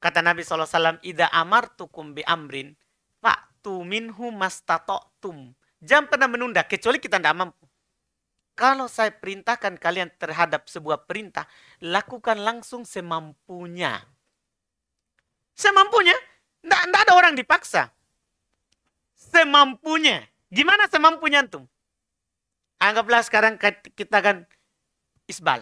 Kata Nabi SAW, Ida amartukum bi amrin, fa'tu minhu mastatoktum. Jangan pernah menunda, kecuali kita tidak mampu. Kalau saya perintahkan kalian terhadap sebuah perintah, lakukan langsung semampunya. Semampunya, tidak ada orang dipaksa. Semampunya. Gimana semampunya antum? Anggaplah sekarang kita kan Isbal.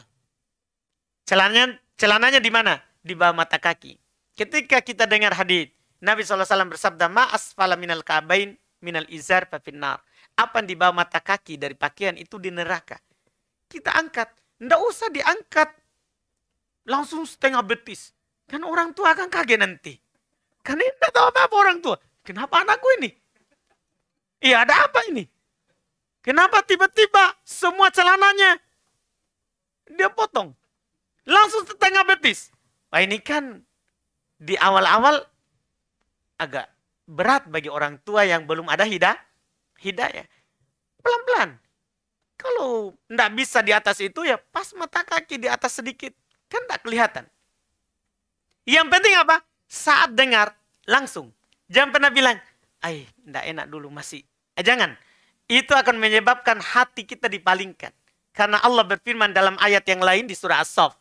Celananya celananya di mana? Di bawah mata kaki. Ketika kita dengar hadis Nabi SAW bersabda, maas asfala minal kabain minal izar fafinnar. Apa di bawah mata kaki dari pakaian itu di neraka. Kita angkat. ndak usah diangkat. Langsung setengah betis. Kan orang tua akan kaget nanti. Karena tidak tahu apa-apa orang tua. Kenapa anakku ini? Iya ada apa ini? Kenapa tiba-tiba semua celananya dia potong? Langsung setengah betis. Wah ini kan di awal-awal agak berat bagi orang tua yang belum ada hidayah. Hidayah. Pelan-pelan. Kalau tidak bisa di atas itu ya pas mata kaki di atas sedikit. Kan tidak kelihatan. Yang penting apa? Saat dengar langsung. Jangan pernah bilang, ay tidak enak dulu masih. Eh, jangan itu akan menyebabkan hati kita dipalingkan. Karena Allah berfirman dalam ayat yang lain di surah as saf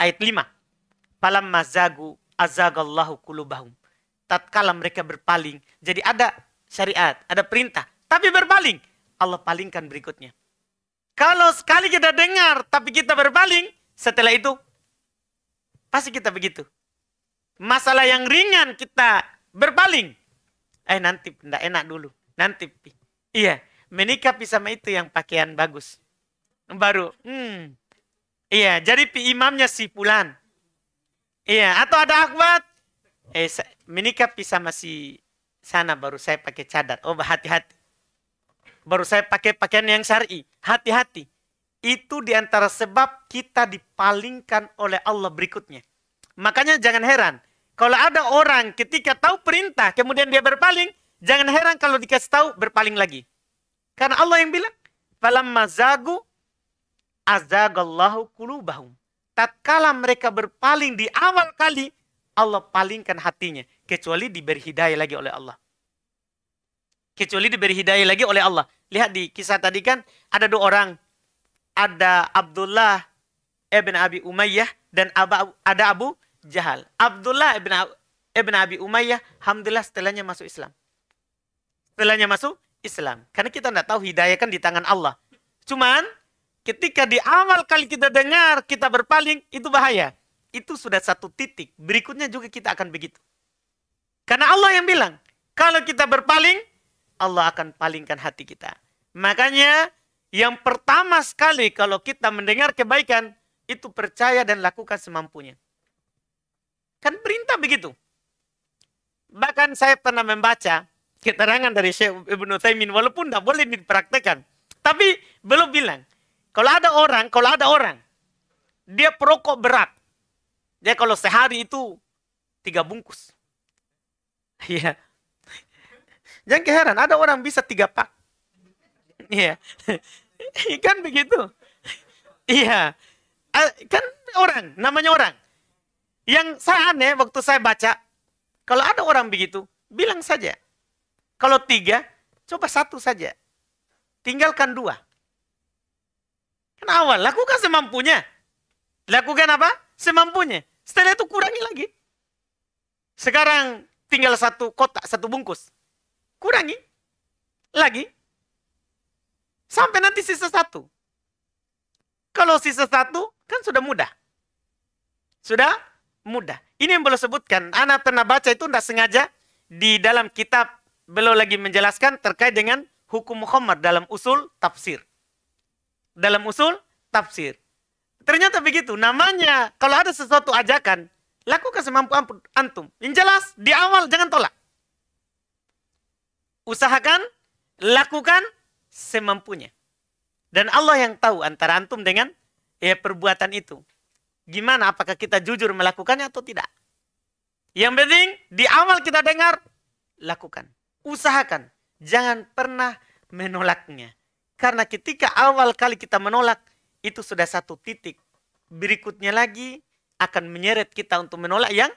ayat 5. Palam mazagu azagallahu kulubahum. Tatkala mereka berpaling, jadi ada syariat, ada perintah, tapi berpaling, Allah palingkan berikutnya. Kalau sekali kita dengar tapi kita berpaling, setelah itu pasti kita begitu. Masalah yang ringan kita berpaling. Eh nanti, tidak enak dulu. Nanti. Iya menikapi sama itu yang pakaian bagus. Baru, hmm, iya, jadi imamnya si Pulan. Iya, atau ada akhwat. Eh, menikapi sama si sana baru saya pakai cadar. Oh, hati-hati. Baru saya pakai pakaian yang syari. Hati-hati. Itu diantara sebab kita dipalingkan oleh Allah berikutnya. Makanya jangan heran. Kalau ada orang ketika tahu perintah kemudian dia berpaling, jangan heran kalau dikasih tahu berpaling lagi. Karena Allah yang bilang, "Falamma zagu azagallahu qulubahum." Tatkala mereka berpaling di awal kali, Allah palingkan hatinya kecuali diberi hidayah lagi oleh Allah. Kecuali diberi hidayah lagi oleh Allah. Lihat di kisah tadi kan ada dua orang. Ada Abdullah ibn Abi Umayyah dan ada Abu Jahal. Abdullah ibn, ibn Abi Umayyah, alhamdulillah setelahnya masuk Islam. Setelahnya masuk Islam. Karena kita tidak tahu hidayah kan di tangan Allah. Cuman ketika di awal kali kita dengar, kita berpaling, itu bahaya. Itu sudah satu titik. Berikutnya juga kita akan begitu. Karena Allah yang bilang, kalau kita berpaling, Allah akan palingkan hati kita. Makanya yang pertama sekali kalau kita mendengar kebaikan, itu percaya dan lakukan semampunya. Kan perintah begitu. Bahkan saya pernah membaca keterangan dari Syekh Ibn Taimin walaupun tidak boleh dipraktekkan. Tapi belum bilang. Kalau ada orang, kalau ada orang, dia perokok berat. Dia kalau sehari itu tiga bungkus. Iya. Jangan keheran, ada orang bisa tiga pak. Iya. Yeah. kan begitu. Iya. Yeah. Kan orang, namanya orang. Yang saya aneh waktu saya baca, kalau ada orang begitu, bilang saja, kalau tiga, coba satu saja. Tinggalkan dua. Kan awal, lakukan semampunya. Lakukan apa? Semampunya. Setelah itu kurangi lagi. Sekarang tinggal satu kotak, satu bungkus. Kurangi. Lagi. Sampai nanti sisa satu. Kalau sisa satu, kan sudah mudah. Sudah mudah. Ini yang boleh sebutkan. Anak pernah baca itu tidak sengaja di dalam kitab beliau lagi menjelaskan terkait dengan hukum khamar dalam usul tafsir. Dalam usul tafsir. Ternyata begitu. Namanya kalau ada sesuatu ajakan, lakukan semampu antum. Yang jelas di awal jangan tolak. Usahakan, lakukan semampunya. Dan Allah yang tahu antara antum dengan ya perbuatan itu. Gimana apakah kita jujur melakukannya atau tidak? Yang penting di awal kita dengar lakukan usahakan jangan pernah menolaknya. Karena ketika awal kali kita menolak, itu sudah satu titik. Berikutnya lagi akan menyeret kita untuk menolak yang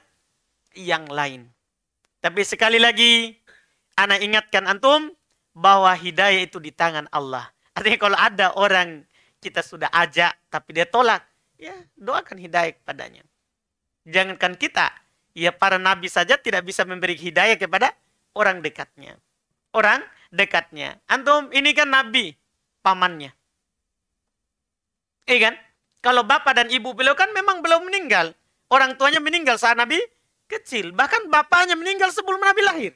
yang lain. Tapi sekali lagi, anak ingatkan antum bahwa hidayah itu di tangan Allah. Artinya kalau ada orang kita sudah ajak tapi dia tolak, ya doakan hidayah kepadanya. Jangankan kita, ya para nabi saja tidak bisa memberi hidayah kepada orang dekatnya. Orang dekatnya. Antum ini kan nabi, pamannya. Iya kan? Kalau bapak dan ibu beliau kan memang belum meninggal. Orang tuanya meninggal saat nabi kecil. Bahkan bapaknya meninggal sebelum nabi lahir.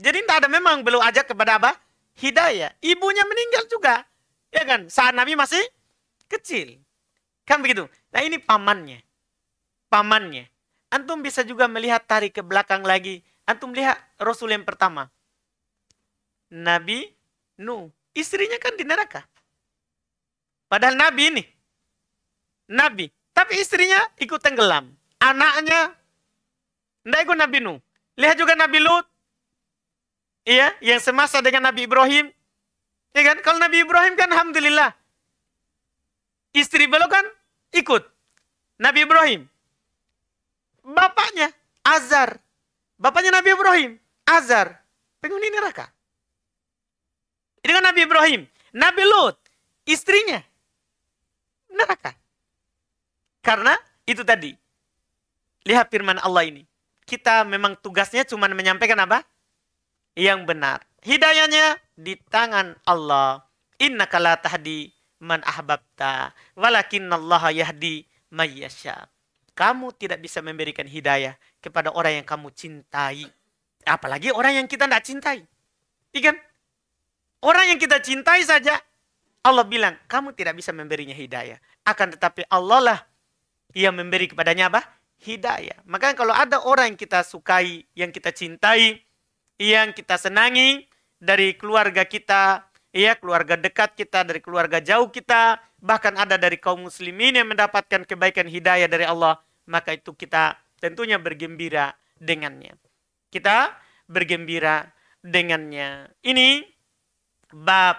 Jadi tidak ada memang belum ajak kepada apa? Hidayah. Ibunya meninggal juga. Ya kan? Saat nabi masih kecil. Kan begitu. Nah ini pamannya. Pamannya. Antum bisa juga melihat tarik ke belakang lagi Antum lihat Rasul yang pertama. Nabi Nuh. Istrinya kan di neraka. Padahal Nabi ini. Nabi. Tapi istrinya ikut tenggelam. Anaknya. Tidak ikut Nabi Nuh. Lihat juga Nabi Lut. Iya, yang semasa dengan Nabi Ibrahim. Ya kan? Kalau Nabi Ibrahim kan Alhamdulillah. Istri beliau kan ikut. Nabi Ibrahim. Bapaknya Azar Bapaknya Nabi Ibrahim, Azar, penghuni neraka. Ini kan Nabi Ibrahim, Nabi Lut, istrinya, neraka. Karena itu tadi. Lihat firman Allah ini. Kita memang tugasnya cuma menyampaikan apa? Yang benar. Hidayahnya di tangan Allah. Inna kala tahdi man ahbabta. ya yahdi mayyasha kamu tidak bisa memberikan hidayah kepada orang yang kamu cintai. Apalagi orang yang kita tidak cintai. ikan. Iya orang yang kita cintai saja. Allah bilang, kamu tidak bisa memberinya hidayah. Akan tetapi Allah lah yang memberi kepadanya apa? Hidayah. Maka kalau ada orang yang kita sukai, yang kita cintai, yang kita senangi, dari keluarga kita, ya keluarga dekat kita, dari keluarga jauh kita, bahkan ada dari kaum muslimin yang mendapatkan kebaikan hidayah dari Allah, maka itu kita tentunya bergembira dengannya. Kita bergembira dengannya. Ini bab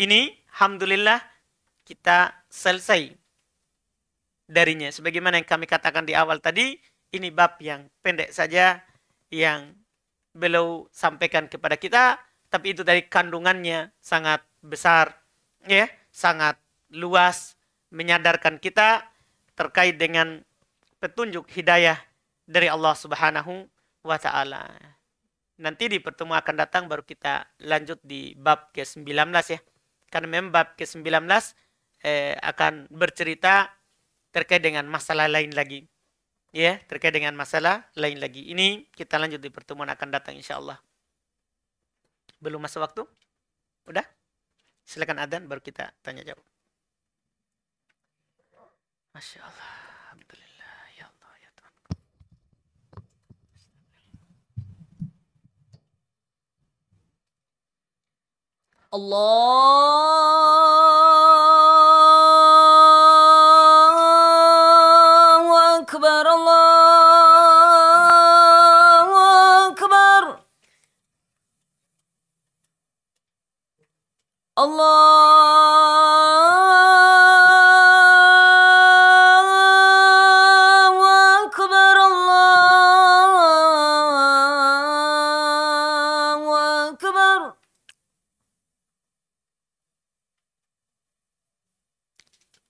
ini alhamdulillah kita selesai darinya. Sebagaimana yang kami katakan di awal tadi, ini bab yang pendek saja yang beliau sampaikan kepada kita, tapi itu dari kandungannya sangat besar, ya, sangat luas, menyadarkan kita terkait dengan petunjuk hidayah dari Allah Subhanahu wa taala. Nanti di pertemuan akan datang baru kita lanjut di bab ke-19 ya. Karena memang bab ke-19 eh, akan bercerita terkait dengan masalah lain lagi. Ya, terkait dengan masalah lain lagi. Ini kita lanjut di pertemuan akan datang insya Allah. Belum masuk waktu? Udah? Silakan Adan baru kita tanya jawab. Masya Allah. Allahu Ekber, Allahu Ekber. Allah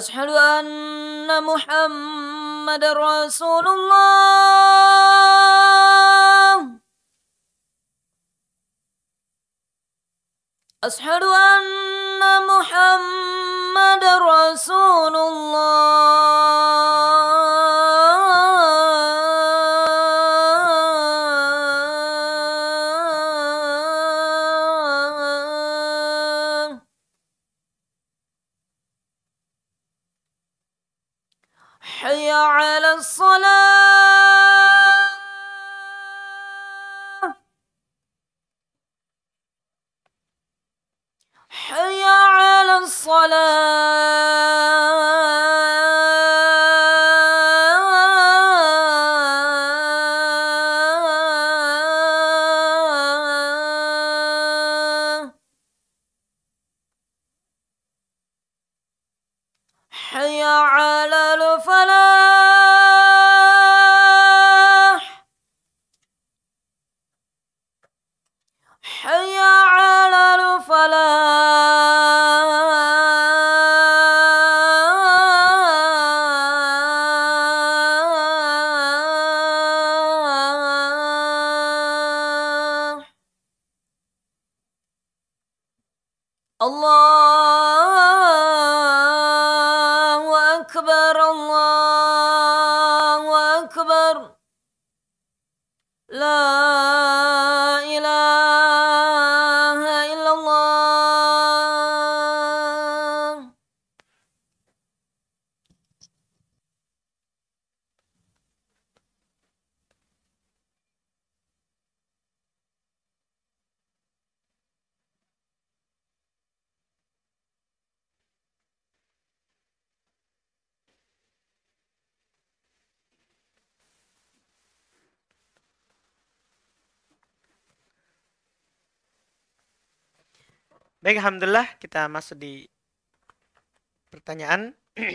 أشهد Baik, alhamdulillah kita masuk di pertanyaan. Ini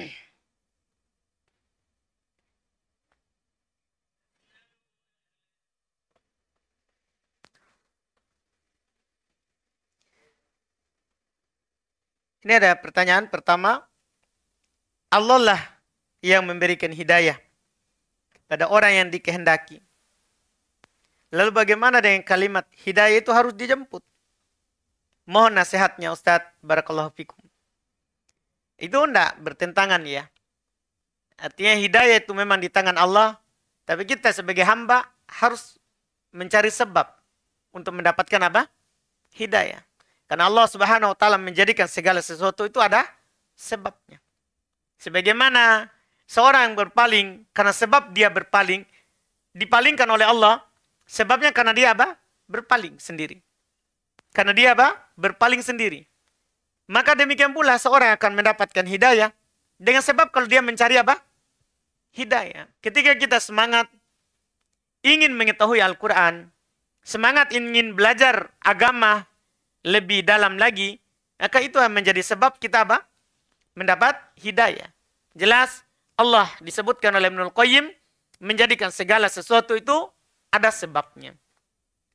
ada pertanyaan pertama. Allah lah yang memberikan hidayah pada orang yang dikehendaki. Lalu bagaimana dengan kalimat hidayah itu harus dijemput? Mohon nasihatnya Ustadz. Barakallahu fikum. Itu enggak bertentangan ya. Artinya hidayah itu memang di tangan Allah. Tapi kita sebagai hamba harus mencari sebab untuk mendapatkan apa? Hidayah. Karena Allah Subhanahu wa taala menjadikan segala sesuatu itu ada sebabnya. Sebagaimana seorang yang berpaling karena sebab dia berpaling dipalingkan oleh Allah, sebabnya karena dia apa? berpaling sendiri. Karena dia apa? Berpaling sendiri. Maka demikian pula seorang akan mendapatkan hidayah dengan sebab kalau dia mencari apa? Hidayah. Ketika kita semangat ingin mengetahui Al-Quran, semangat ingin belajar agama lebih dalam lagi, maka itu menjadi sebab kita apa? Mendapat hidayah. Jelas Allah disebutkan oleh Ibnul Qayyim menjadikan segala sesuatu itu ada sebabnya.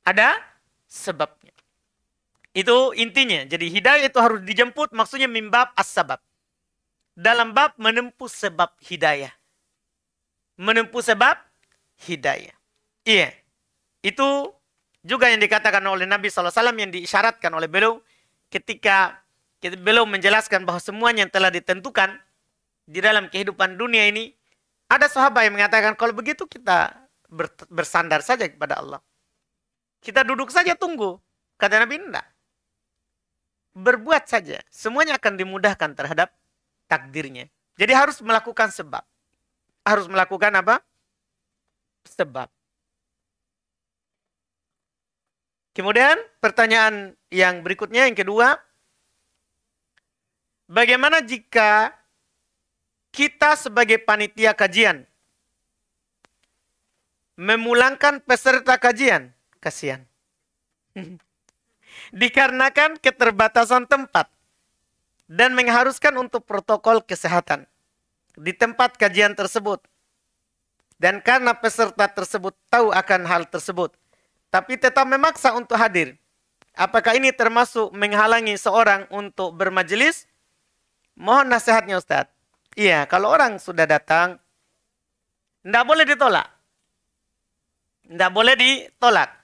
Ada sebabnya. Itu intinya. Jadi hidayah itu harus dijemput maksudnya mimbab as-sabab. Dalam bab menempuh sebab hidayah. Menempuh sebab hidayah. Iya. Itu juga yang dikatakan oleh Nabi SAW yang diisyaratkan oleh beliau ketika beliau menjelaskan bahwa semuanya yang telah ditentukan di dalam kehidupan dunia ini ada sahabat yang mengatakan kalau begitu kita bersandar saja kepada Allah. Kita duduk saja tunggu. Kata Nabi, enggak berbuat saja. Semuanya akan dimudahkan terhadap takdirnya. Jadi harus melakukan sebab. Harus melakukan apa? Sebab. Kemudian pertanyaan yang berikutnya, yang kedua. Bagaimana jika kita sebagai panitia kajian memulangkan peserta kajian? Kasihan. dikarenakan keterbatasan tempat dan mengharuskan untuk protokol kesehatan di tempat kajian tersebut. Dan karena peserta tersebut tahu akan hal tersebut, tapi tetap memaksa untuk hadir. Apakah ini termasuk menghalangi seorang untuk bermajelis? Mohon nasihatnya Ustaz. Iya, kalau orang sudah datang, tidak boleh ditolak. Tidak boleh ditolak.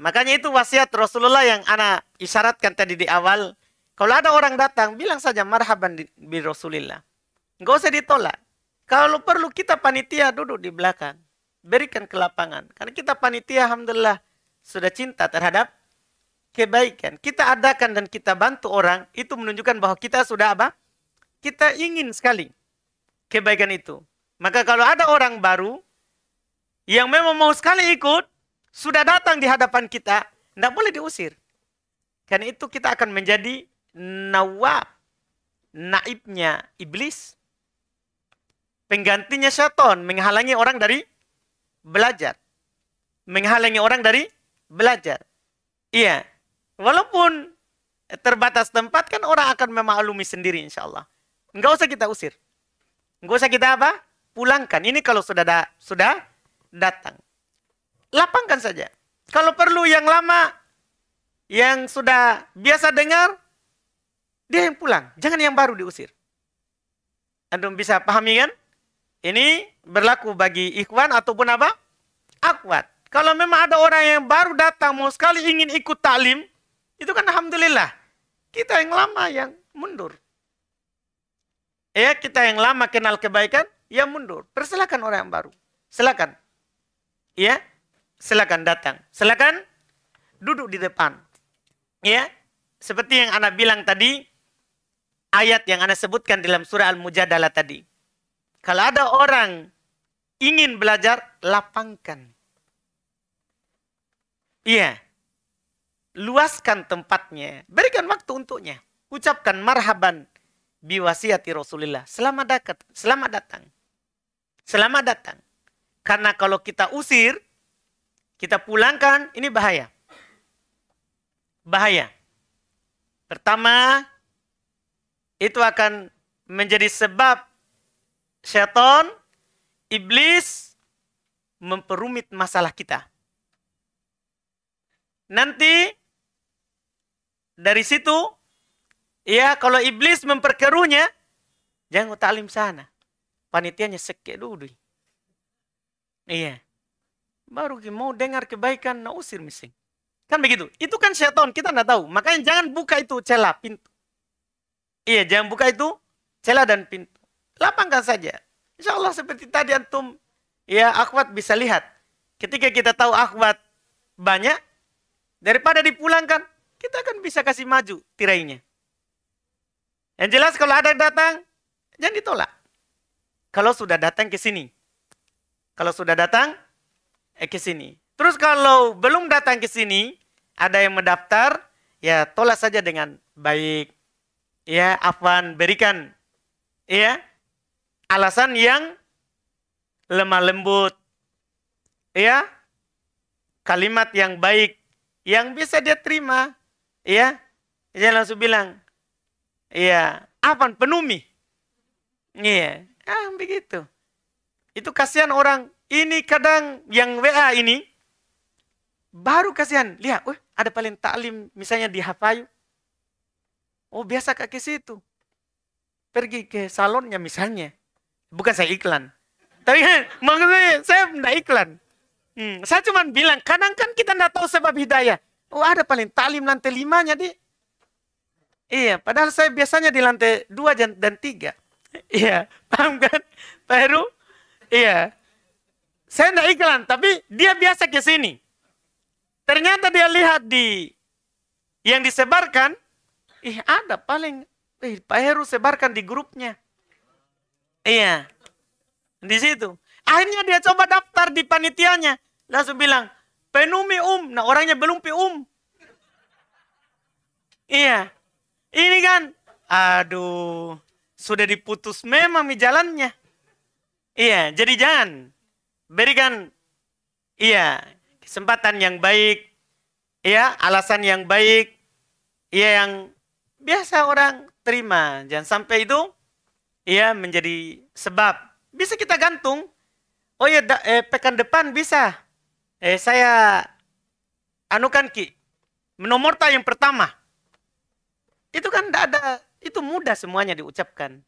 Makanya itu wasiat Rasulullah yang ana isyaratkan tadi di awal. Kalau ada orang datang, bilang saja marhaban di Rasulullah. Enggak usah ditolak. Kalau perlu kita panitia duduk di belakang. Berikan ke lapangan. Karena kita panitia Alhamdulillah sudah cinta terhadap kebaikan. Kita adakan dan kita bantu orang. Itu menunjukkan bahwa kita sudah apa? Kita ingin sekali kebaikan itu. Maka kalau ada orang baru yang memang mau sekali ikut, sudah datang di hadapan kita, tidak boleh diusir. Karena itu kita akan menjadi nawab, naibnya iblis. Penggantinya syaitan, menghalangi orang dari belajar. Menghalangi orang dari belajar. Iya, walaupun terbatas tempat kan orang akan memaklumi sendiri insya Allah. Enggak usah kita usir. Enggak usah kita apa? Pulangkan. Ini kalau sudah da sudah datang lapangkan saja. Kalau perlu yang lama, yang sudah biasa dengar, dia yang pulang. Jangan yang baru diusir. Anda bisa pahami kan? Ini berlaku bagi ikhwan ataupun apa? Akwat. Kalau memang ada orang yang baru datang mau sekali ingin ikut taklim, itu kan alhamdulillah. Kita yang lama yang mundur. Ya, kita yang lama kenal kebaikan, ya mundur. persilahkan orang yang baru. Silakan. Ya, silakan datang. Silakan duduk di depan. Ya, seperti yang anak bilang tadi, ayat yang Anda sebutkan dalam surah Al-Mujadalah tadi. Kalau ada orang ingin belajar, lapangkan. Iya. Luaskan tempatnya. Berikan waktu untuknya. Ucapkan marhaban biwasiati Rasulullah. Selamat datang. Selamat datang. Selamat datang. Karena kalau kita usir, kita pulangkan, ini bahaya. Bahaya. Pertama, itu akan menjadi sebab setan, iblis memperumit masalah kita. Nanti dari situ, ya kalau iblis memperkeruhnya, jangan utalim sana. Panitianya sekek dulu. Iya baru mau dengar kebaikan nausir mising. Kan begitu. Itu kan setan kita nggak tahu. Makanya jangan buka itu celah pintu. Iya, jangan buka itu celah dan pintu. Lapangkan saja. Insya Allah seperti tadi antum, ya akhwat bisa lihat. Ketika kita tahu akhwat banyak, daripada dipulangkan, kita akan bisa kasih maju tirainya. Yang jelas kalau ada yang datang, jangan ditolak. Kalau sudah datang ke sini. Kalau sudah datang, eh, ke sini. Terus kalau belum datang ke sini, ada yang mendaftar, ya tolak saja dengan baik. Ya, afan berikan ya alasan yang lemah lembut. Ya. Kalimat yang baik yang bisa dia terima. Ya. Dia langsung bilang, ya afan penumi." Iya, ah begitu. Itu kasihan orang ini kadang yang WA ini baru kasihan. Lihat, uh, ada paling taklim misalnya di hafayu. Oh, biasa kaki situ. Pergi ke salonnya misalnya. Bukan saya iklan. Tapi kan, maksudnya saya tidak iklan. Hmm, saya cuma bilang, kadang kan kita tidak tahu sebab hidayah. Oh ada paling taklim lantai limanya di. Iya, padahal saya biasanya di lantai dua dan tiga. Iya, paham kan? Pak Heru? Iya saya tidak iklan, tapi dia biasa ke sini. Ternyata dia lihat di yang disebarkan, ih eh, ada paling, eh, Pak Heru sebarkan di grupnya. Iya, di situ. Akhirnya dia coba daftar di panitianya. Langsung bilang, penumi um. Nah orangnya belum pi um. Iya. Ini kan, aduh, sudah diputus memang di jalannya. Iya, jadi jangan. Berikan iya kesempatan yang baik, iya alasan yang baik, iya yang biasa orang terima. Jangan sampai itu iya menjadi sebab. Bisa kita gantung. Oh iya eh, pekan depan bisa. Eh saya anukan ki menomorta yang pertama. Itu kan tidak ada, itu mudah semuanya diucapkan.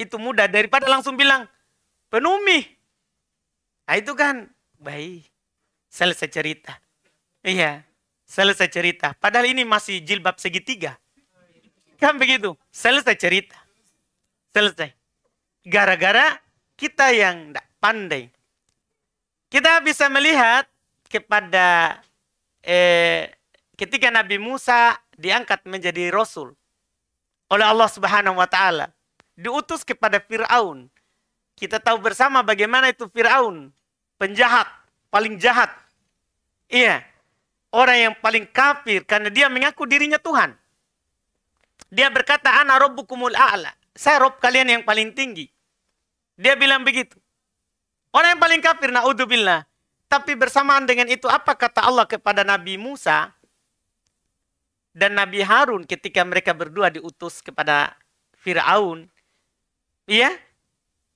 Itu mudah daripada langsung bilang, penumi, Nah itu kan baik. Selesai cerita. Iya. Selesai cerita. Padahal ini masih jilbab segitiga. Kan begitu. Selesai cerita. Selesai. Gara-gara kita yang tidak pandai. Kita bisa melihat kepada eh, ketika Nabi Musa diangkat menjadi rasul oleh Allah Subhanahu wa taala diutus kepada Firaun. Kita tahu bersama bagaimana itu Firaun penjahat, paling jahat. Iya, orang yang paling kafir karena dia mengaku dirinya Tuhan. Dia berkata, Ana Robbukumul A'la. Saya Rob kalian yang paling tinggi. Dia bilang begitu. Orang yang paling kafir, na'udzubillah. Tapi bersamaan dengan itu, apa kata Allah kepada Nabi Musa dan Nabi Harun ketika mereka berdua diutus kepada Fir'aun? Iya,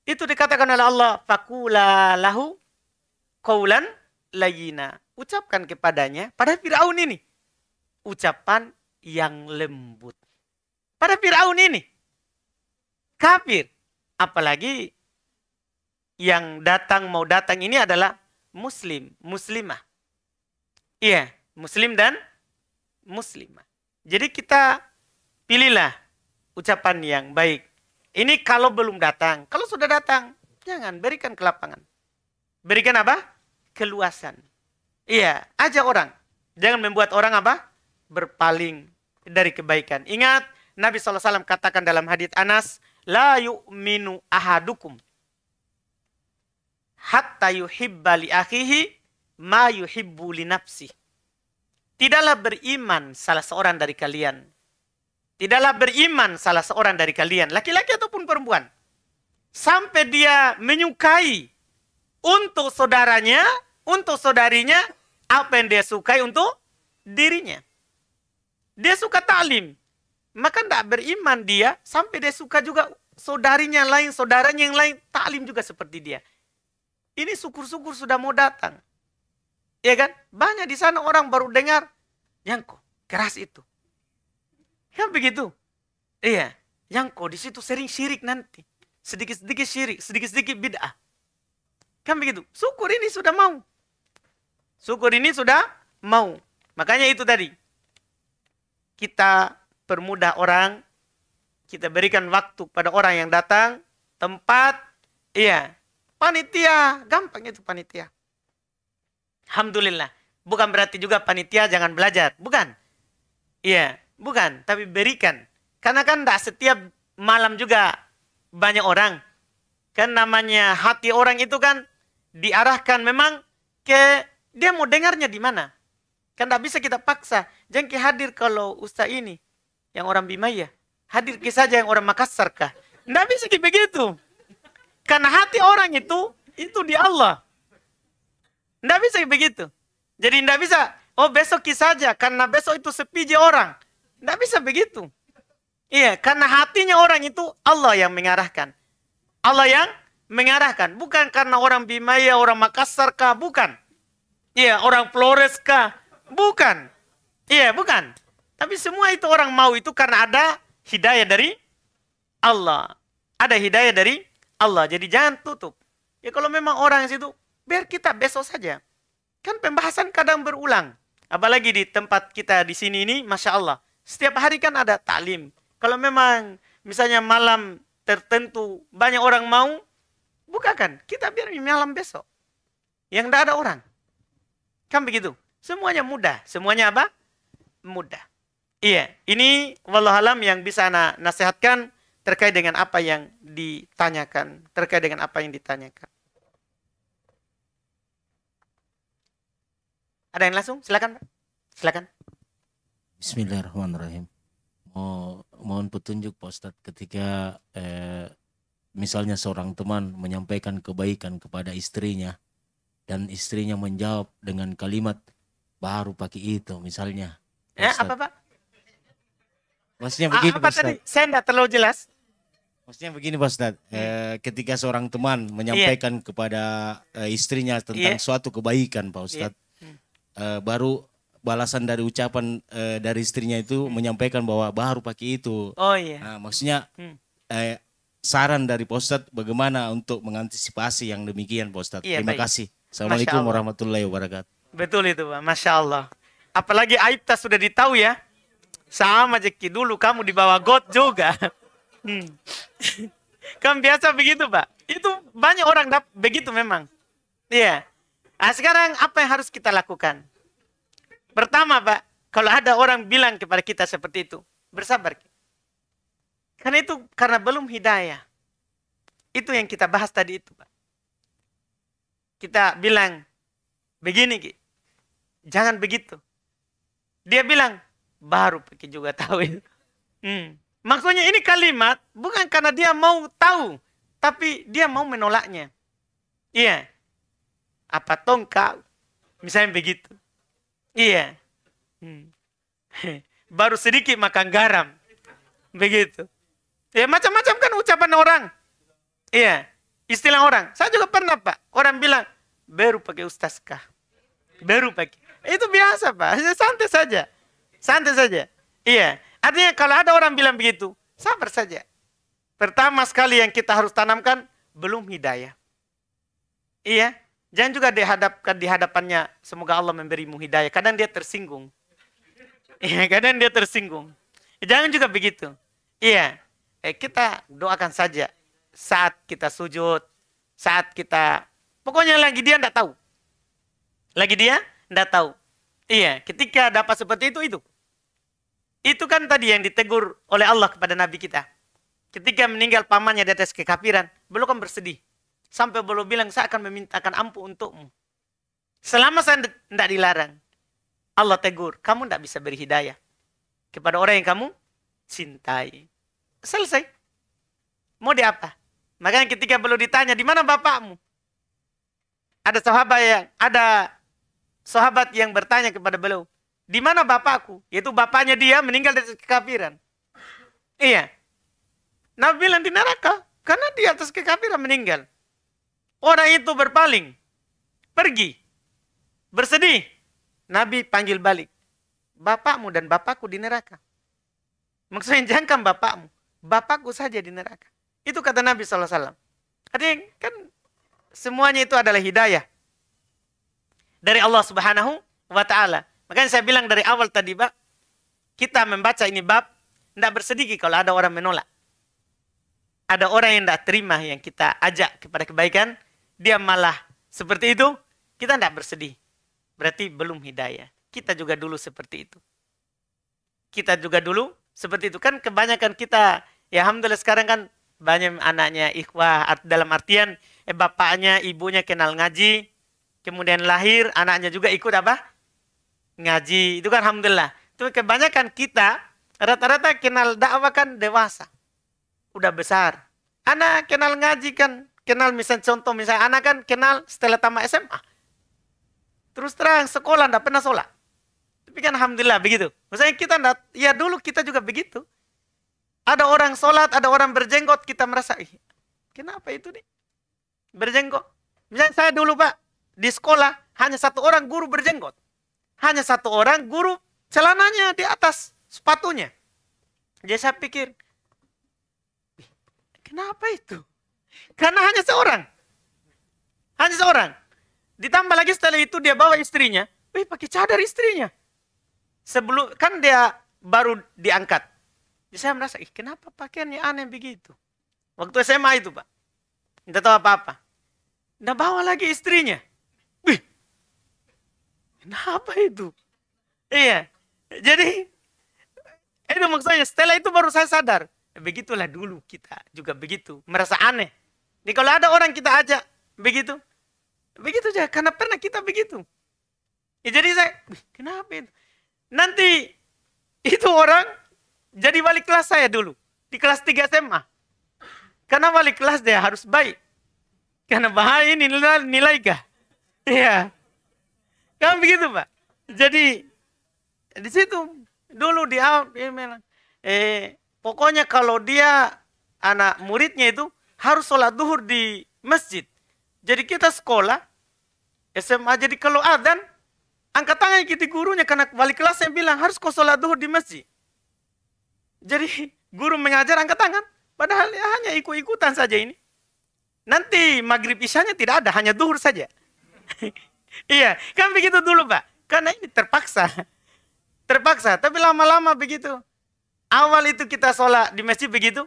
itu dikatakan oleh Allah, fakula lahu Kaulan layina. Ucapkan kepadanya, pada Fir'aun ini. Ucapan yang lembut. Pada Fir'aun ini. Kafir. Apalagi yang datang mau datang ini adalah muslim, muslimah. Iya, muslim dan muslimah. Jadi kita pilihlah ucapan yang baik. Ini kalau belum datang, kalau sudah datang, jangan berikan kelapangan. Berikan apa? keluasan. Iya, ajak orang. Jangan membuat orang apa? Berpaling dari kebaikan. Ingat, Nabi SAW katakan dalam hadits Anas, La yu'minu ahadukum hatta yuhibba li akhihi ma yuhibbu li nafsi. Tidaklah beriman salah seorang dari kalian. Tidaklah beriman salah seorang dari kalian, laki-laki ataupun perempuan. Sampai dia menyukai untuk saudaranya, untuk saudarinya, apa yang dia sukai untuk dirinya. Dia suka taklim, maka tidak beriman dia sampai dia suka juga saudarinya lain, saudaranya yang lain taklim juga seperti dia. Ini syukur-syukur sudah mau datang. Ya kan? Banyak di sana orang baru dengar yang kok keras itu. Kan begitu? Iya, yang kok di situ sering syirik nanti. Sedikit-sedikit syirik, sedikit-sedikit bid'ah. Kan begitu. Syukur ini sudah mau. Syukur ini sudah mau. Makanya itu tadi. Kita permudah orang. Kita berikan waktu pada orang yang datang. Tempat. Iya. Panitia. Gampang itu panitia. Alhamdulillah. Bukan berarti juga panitia jangan belajar. Bukan. Iya. Bukan. Tapi berikan. Karena kan tidak setiap malam juga banyak orang. Kan namanya hati orang itu kan diarahkan memang ke dia mau dengarnya di mana. Kan tidak bisa kita paksa. Jangan hadir kalau ustaz ini yang orang Bimaya. Hadir ke saja yang orang Makassar kah? Tidak bisa begitu. Karena hati orang itu, itu di Allah. Tidak bisa begitu. Jadi tidak bisa, oh besok kisah saja karena besok itu sepi je orang. Tidak bisa begitu. Iya, karena hatinya orang itu Allah yang mengarahkan. Allah yang mengarahkan. Bukan karena orang Bimaya, orang Makassar kah? Bukan. Iya, orang Flores kah? Bukan. Iya, bukan. Tapi semua itu orang mau itu karena ada hidayah dari Allah. Ada hidayah dari Allah. Jadi jangan tutup. Ya kalau memang orang situ, biar kita besok saja. Kan pembahasan kadang berulang. Apalagi di tempat kita di sini ini, Masya Allah. Setiap hari kan ada taklim. Kalau memang misalnya malam tertentu banyak orang mau, Bukakan, kita biar malam besok. Yang tidak ada orang. Kan begitu. Semuanya mudah. Semuanya apa? Mudah. Iya, ini wallahualam yang bisa anak nasihatkan terkait dengan apa yang ditanyakan, terkait dengan apa yang ditanyakan. Ada yang langsung? Silakan, Silakan. Bismillahirrahmanirrahim. Mau mohon petunjuk Pak Ustadz ketika eh, misalnya seorang teman menyampaikan kebaikan kepada istrinya dan istrinya menjawab dengan kalimat baru pakai itu misalnya. Eh, apa Pak? Maksudnya ah, begini apa Pak tadi? Saya tidak terlalu jelas. Maksudnya begini Pak Ustadz, hmm. eh, ketika seorang teman iya. menyampaikan yeah. kepada eh, istrinya tentang yeah. suatu kebaikan Pak Ustadz, yeah. hmm. eh, baru balasan dari ucapan eh, dari istrinya itu hmm. menyampaikan bahwa baru pakai itu. Oh iya. Yeah. Nah, maksudnya hmm. eh, saran dari Postat bagaimana untuk mengantisipasi yang demikian Postat. Ustadz. Iya, Terima kasih. Assalamualaikum warahmatullahi wabarakatuh. Betul itu Pak, Masya Allah. Apalagi Aibta sudah ditahu ya. Sama Jeki, dulu kamu dibawa God juga. Hmm. kan biasa begitu Pak. Itu banyak orang dapat begitu memang. Iya. Nah, sekarang apa yang harus kita lakukan? Pertama Pak, kalau ada orang bilang kepada kita seperti itu, bersabar. Karena itu karena belum hidayah. Itu yang kita bahas tadi itu, Pak. Kita bilang begini, Ki. Jangan begitu. Dia bilang, baru pergi juga tahu itu. Hmm. Maksudnya ini kalimat bukan karena dia mau tahu, tapi dia mau menolaknya. Iya. Apa tongkat Misalnya begitu. Iya. Hmm. Baru sedikit makan garam. Begitu. Ya macam-macam kan ucapan orang. Iya, istilah orang. Saya juga pernah Pak, orang bilang, baru pakai ustaz kah? Baru pakai. Itu biasa Pak, santai saja. Santai saja. Iya, artinya kalau ada orang bilang begitu, sabar saja. Pertama sekali yang kita harus tanamkan, belum hidayah. Iya, jangan juga dihadapkan di hadapannya, semoga Allah memberimu hidayah. Kadang dia tersinggung. Iya, kadang dia tersinggung. Jangan juga begitu. Iya, eh, kita doakan saja saat kita sujud, saat kita pokoknya lagi dia tidak tahu. Lagi dia tidak tahu. Iya, ketika dapat seperti itu itu. Itu kan tadi yang ditegur oleh Allah kepada nabi kita. Ketika meninggal pamannya di atas kekafiran, beliau kan bersedih. Sampai beliau bilang, saya akan memintakan ampun untukmu. Selama saya tidak dilarang, Allah tegur, kamu tidak bisa beri hidayah kepada orang yang kamu cintai. Selesai. Mau di apa? Makanya ketika perlu ditanya, di mana bapakmu? Ada sahabat yang ada sahabat yang bertanya kepada beliau, di mana bapakku? Yaitu bapaknya dia meninggal dari kekafiran. Iya. Nabi bilang di neraka karena di atas kekafiran meninggal. Orang itu berpaling, pergi, bersedih. Nabi panggil balik, bapakmu dan bapakku di neraka. Maksudnya jangan bapakmu bapakku saja di neraka. Itu kata Nabi SAW. Artinya kan semuanya itu adalah hidayah. Dari Allah Subhanahu wa Ta'ala. Makanya saya bilang dari awal tadi, Pak, kita membaca ini bab, tidak bersedikit kalau ada orang menolak. Ada orang yang tidak terima yang kita ajak kepada kebaikan, dia malah seperti itu, kita tidak bersedih. Berarti belum hidayah. Kita juga dulu seperti itu. Kita juga dulu seperti itu kan kebanyakan kita ya alhamdulillah sekarang kan banyak anaknya ikhwah dalam artian eh, bapaknya, ibunya kenal ngaji, kemudian lahir anaknya juga ikut apa? Ngaji. Itu kan alhamdulillah. Itu kebanyakan kita rata-rata kenal dakwah kan dewasa. Udah besar. Anak kenal ngaji kan kenal misal contoh misalnya anak kan kenal setelah tamat SMA. Terus terang sekolah tidak pernah sholat. Tapi kan alhamdulillah begitu. Maksudnya kita enggak, ya dulu kita juga begitu. Ada orang sholat, ada orang berjenggot, kita merasa, ih, kenapa itu nih? Berjenggot. Misalnya saya dulu pak, di sekolah hanya satu orang guru berjenggot. Hanya satu orang guru celananya di atas sepatunya. Jadi saya pikir, kenapa itu? Karena hanya seorang. Hanya seorang. Ditambah lagi setelah itu dia bawa istrinya. Wih pakai cadar istrinya sebelum kan dia baru diangkat. Jadi ya, saya merasa, ih kenapa pakaiannya aneh begitu? Waktu SMA itu pak, tidak tahu apa-apa. Nah bawa lagi istrinya. Wih, kenapa itu? Iya, jadi itu maksudnya setelah itu baru saya sadar. Begitulah dulu kita juga begitu, merasa aneh. Jadi kalau ada orang kita ajak begitu, begitu saja. karena pernah kita begitu. Ya, jadi saya, kenapa itu? Nanti itu orang jadi wali kelas saya dulu. Di kelas 3 SMA. Karena wali kelas dia harus baik. Karena bahaya ini nilai, nilai kah? Iya. Kan begitu Pak. Jadi di situ dulu dia, dia bilang, eh, pokoknya kalau dia anak muridnya itu harus sholat duhur di masjid. Jadi kita sekolah SMA. Jadi kalau adan Angkat tangan ikuti gurunya karena wali kelas yang bilang harus kau sholat duhur di masjid. Jadi guru mengajar angkat tangan. Padahal ya hanya ikut-ikutan saja ini. Nanti maghrib isyanya tidak ada, hanya duhur saja. iya, kan begitu dulu Pak. Karena ini terpaksa. Terpaksa, tapi lama-lama begitu. Awal itu kita sholat di masjid begitu,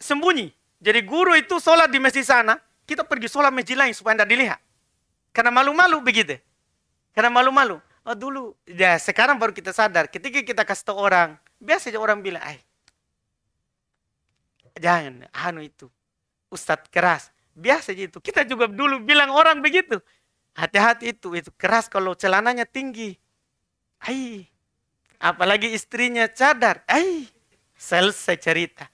sembunyi. Jadi guru itu sholat di masjid sana, kita pergi sholat masjid lain supaya tidak dilihat. Karena malu-malu begitu. Karena malu-malu. Oh dulu, ya sekarang baru kita sadar. Ketika kita kasih tau orang, biasa aja orang bilang, ay, jangan, anu itu, ustad keras. Biasa aja itu. Kita juga dulu bilang orang begitu. Hati-hati itu, itu keras kalau celananya tinggi. Ay, apalagi istrinya cadar. Ay, selesai cerita.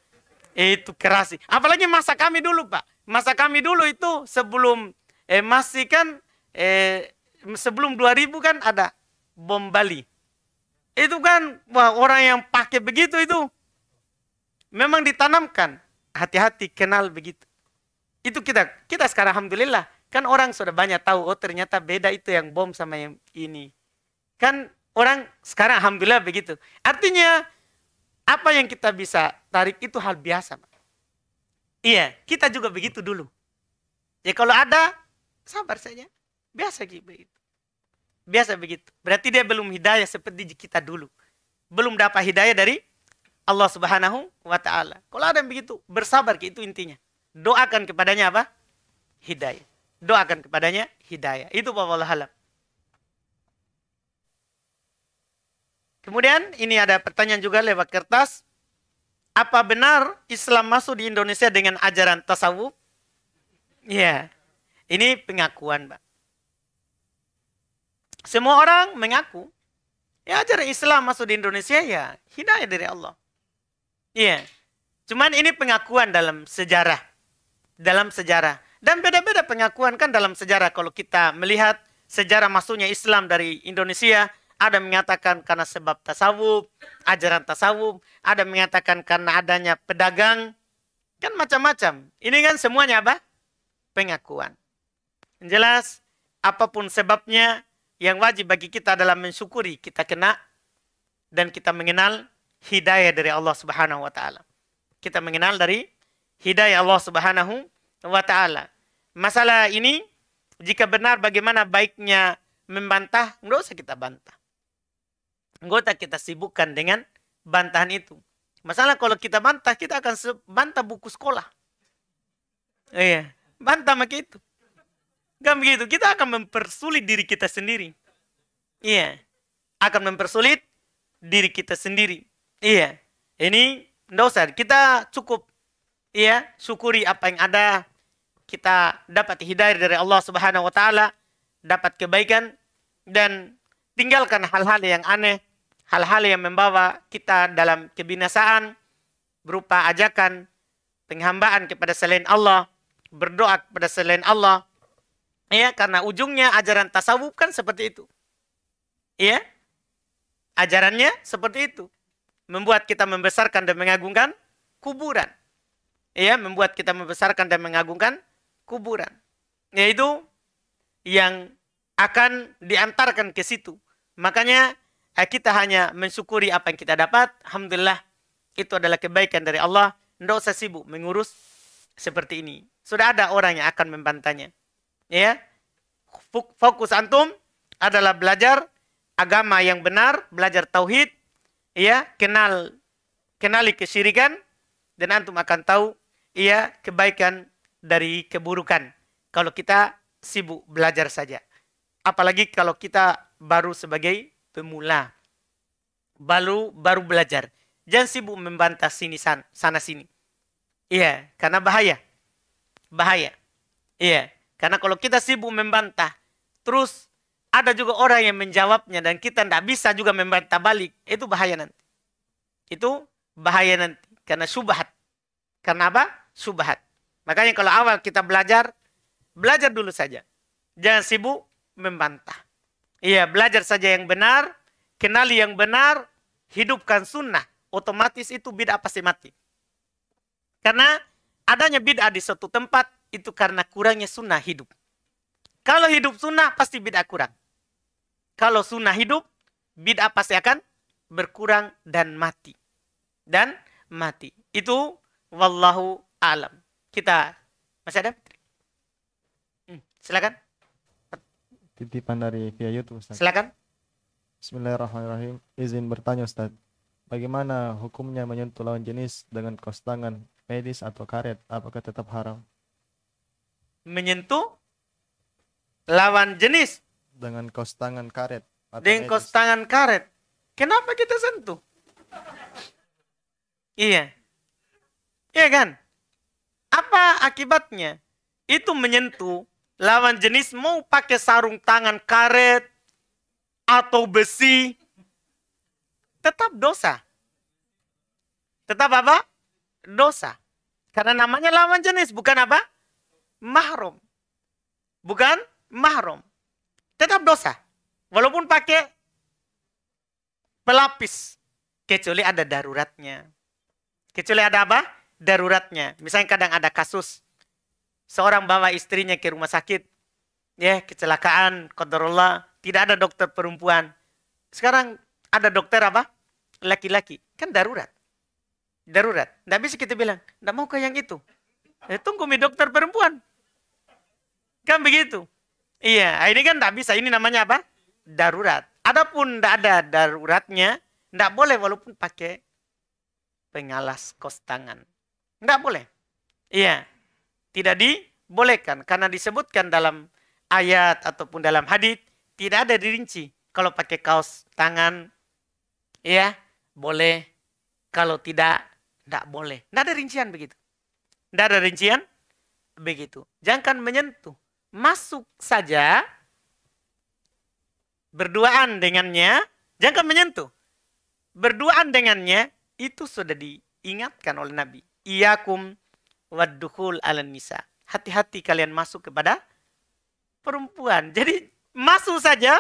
Itu keras. Apalagi masa kami dulu, Pak. Masa kami dulu itu sebelum eh, masih kan eh, sebelum 2000 kan ada bom Bali. Itu kan wah, orang yang pakai begitu itu memang ditanamkan hati-hati kenal begitu. Itu kita kita sekarang alhamdulillah kan orang sudah banyak tahu oh ternyata beda itu yang bom sama yang ini. Kan orang sekarang alhamdulillah begitu. Artinya apa yang kita bisa tarik itu hal biasa. Iya, kita juga begitu dulu. Ya kalau ada sabar saja. Biasa begitu. Biasa begitu. Berarti dia belum hidayah seperti kita dulu. Belum dapat hidayah dari Allah Subhanahu wa taala. Kalau ada yang begitu, bersabar itu intinya. Doakan kepadanya apa? Hidayah. Doakan kepadanya hidayah. Itu wallahu halal. Kemudian ini ada pertanyaan juga lewat kertas. Apa benar Islam masuk di Indonesia dengan ajaran tasawuf? Ya. Yeah. Ini pengakuan, Pak. Semua orang mengaku. Ya ajaran Islam masuk di Indonesia ya hidayah dari Allah. Iya. Cuman ini pengakuan dalam sejarah. Dalam sejarah. Dan beda-beda pengakuan kan dalam sejarah. Kalau kita melihat sejarah masuknya Islam dari Indonesia, ada mengatakan karena sebab tasawuf, ajaran tasawuf, ada mengatakan karena adanya pedagang, kan macam-macam. Ini kan semuanya apa? Pengakuan. Jelas, apapun sebabnya, yang wajib bagi kita adalah mensyukuri kita kena dan kita mengenal hidayah dari Allah Subhanahu wa taala. Kita mengenal dari hidayah Allah Subhanahu wa taala. Masalah ini jika benar bagaimana baiknya membantah, enggak usah kita bantah. Enggak usah kita sibukkan dengan bantahan itu. Masalah kalau kita bantah, kita akan bantah buku sekolah. Iya, bantah maka itu. Kan begitu, kita akan mempersulit diri kita sendiri. Iya. Akan mempersulit diri kita sendiri. Iya. Ini enggak kita cukup iya, syukuri apa yang ada. Kita dapat hidayah dari Allah Subhanahu wa taala, dapat kebaikan dan tinggalkan hal-hal yang aneh, hal-hal yang membawa kita dalam kebinasaan berupa ajakan penghambaan kepada selain Allah, berdoa kepada selain Allah, Ya, karena ujungnya ajaran tasawuf kan seperti itu. Ya. Ajarannya seperti itu. Membuat kita membesarkan dan mengagungkan kuburan. Ya, membuat kita membesarkan dan mengagungkan kuburan. Yaitu yang akan diantarkan ke situ. Makanya eh, kita hanya mensyukuri apa yang kita dapat. Alhamdulillah itu adalah kebaikan dari Allah. Tidak usah sibuk mengurus seperti ini. Sudah ada orang yang akan membantahnya ya fokus antum adalah belajar agama yang benar, belajar tauhid, ya, kenal kenali kesyirikan dan antum akan tahu ya kebaikan dari keburukan kalau kita sibuk belajar saja. Apalagi kalau kita baru sebagai pemula. Baru baru belajar. Jangan sibuk membantah sini sana, sana sini. Iya, karena bahaya. Bahaya. Iya. Karena kalau kita sibuk membantah, terus ada juga orang yang menjawabnya dan kita tidak bisa juga membantah balik, itu bahaya nanti. Itu bahaya nanti karena subhat. Karena apa? Subhat. Makanya kalau awal kita belajar, belajar dulu saja. Jangan sibuk membantah. Iya, belajar saja yang benar, kenali yang benar, hidupkan sunnah. Otomatis itu bid'ah pasti mati. Karena adanya bid'ah di suatu tempat itu karena kurangnya sunnah hidup. Kalau hidup sunnah pasti bid'ah kurang. Kalau sunnah hidup, bid'ah pasti akan berkurang dan mati. Dan mati. Itu wallahu alam. Kita masih ada? Hmm, silakan. Titipan dari via YouTube Ustaz. Silakan. Bismillahirrahmanirrahim. Izin bertanya Ustaz. Bagaimana hukumnya menyentuh lawan jenis dengan kos tangan, medis atau karet? Apakah tetap haram? menyentuh lawan jenis dengan kos tangan karet. Dengan kos tangan karet. Kenapa kita sentuh? iya. Iya kan? Apa akibatnya? Itu menyentuh lawan jenis mau pakai sarung tangan karet atau besi tetap dosa. Tetap apa? Dosa. Karena namanya lawan jenis, bukan apa? mahrum. Bukan mahrum. Tetap dosa. Walaupun pakai pelapis. Kecuali ada daruratnya. Kecuali ada apa? Daruratnya. Misalnya kadang ada kasus. Seorang bawa istrinya ke rumah sakit. Ya, kecelakaan, kodarullah. Tidak ada dokter perempuan. Sekarang ada dokter apa? Laki-laki. Kan darurat. Darurat. Tidak bisa kita bilang, tidak mau ke yang itu. Eh, tunggu mi dokter perempuan. Kan begitu. Iya, ini kan tidak bisa. Ini namanya apa? Darurat. Adapun tidak ada daruratnya, tidak boleh walaupun pakai pengalas kos tangan. Tidak boleh. Iya, tidak dibolehkan. Karena disebutkan dalam ayat ataupun dalam hadis tidak ada dirinci. Kalau pakai kaos tangan, iya boleh. Kalau tidak, tidak boleh. Tidak ada rincian begitu. Tidak ada rincian begitu. Jangan menyentuh masuk saja berduaan dengannya, jangan menyentuh. Berduaan dengannya itu sudah diingatkan oleh Nabi. Iyakum wadduhul ala nisa. Hati-hati kalian masuk kepada perempuan. Jadi masuk saja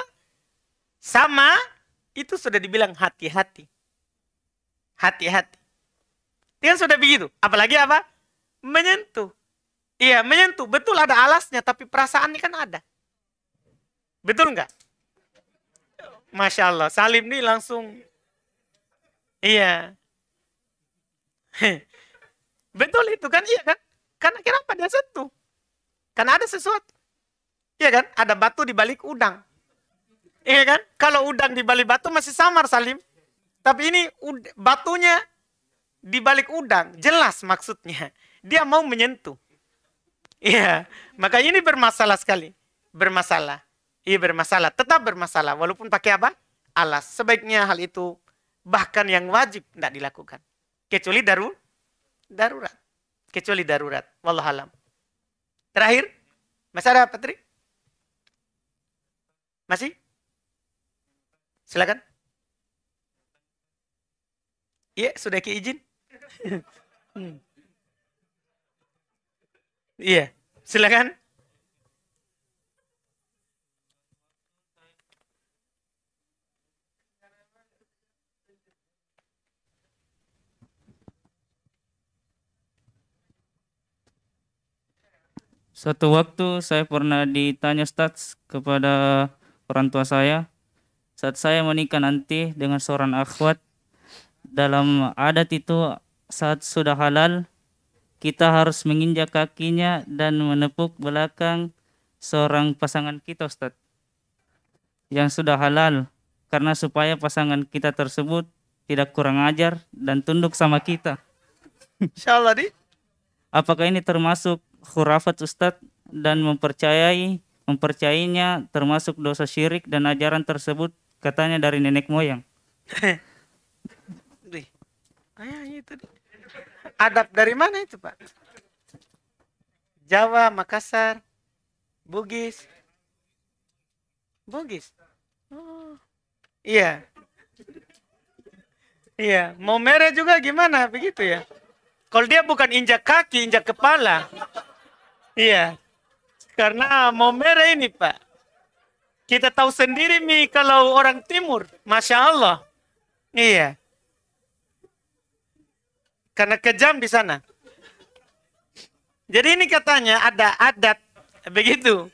sama itu sudah dibilang hati-hati. Hati-hati. Dia sudah begitu. Apalagi apa? Menyentuh. Iya, menyentuh. Betul ada alasnya, tapi perasaan ini kan ada. Betul nggak? Masya Allah. Salim nih langsung. Iya. Betul itu kan? Iya kan? Karena kenapa dia sentuh? Karena ada sesuatu. Iya kan? Ada batu di balik udang. Iya kan? Kalau udang di balik batu masih samar Salim. Tapi ini batunya di balik udang. Jelas maksudnya. Dia mau menyentuh. Iya, makanya ini bermasalah sekali. Bermasalah. Iya bermasalah, tetap bermasalah. Walaupun pakai apa? Alas. Sebaiknya hal itu bahkan yang wajib tidak dilakukan. Kecuali daru, darurat. Kecuali darurat. Wallahualam. Terakhir, masih ada Patri? Masih? Silakan. Iya, sudah izin? hmm. Iya, silakan. Satu waktu saya pernah ditanya stats kepada orang tua saya saat saya menikah nanti dengan seorang akhwat dalam adat itu saat sudah halal kita harus menginjak kakinya dan menepuk belakang seorang pasangan kita Ustaz yang sudah halal karena supaya pasangan kita tersebut tidak kurang ajar dan tunduk sama kita. Insya Allah di. Apakah ini termasuk khurafat Ustadz dan mempercayai mempercayainya termasuk dosa syirik dan ajaran tersebut katanya dari nenek moyang? Ayah itu. Di adab dari mana itu pak Jawa Makassar Bugis Bugis oh, iya iya mau merah juga gimana begitu ya kalau dia bukan injak kaki injak kepala iya karena mau merah ini pak kita tahu sendiri nih kalau orang timur masya Allah iya karena kejam di sana. Jadi ini katanya ada adat begitu.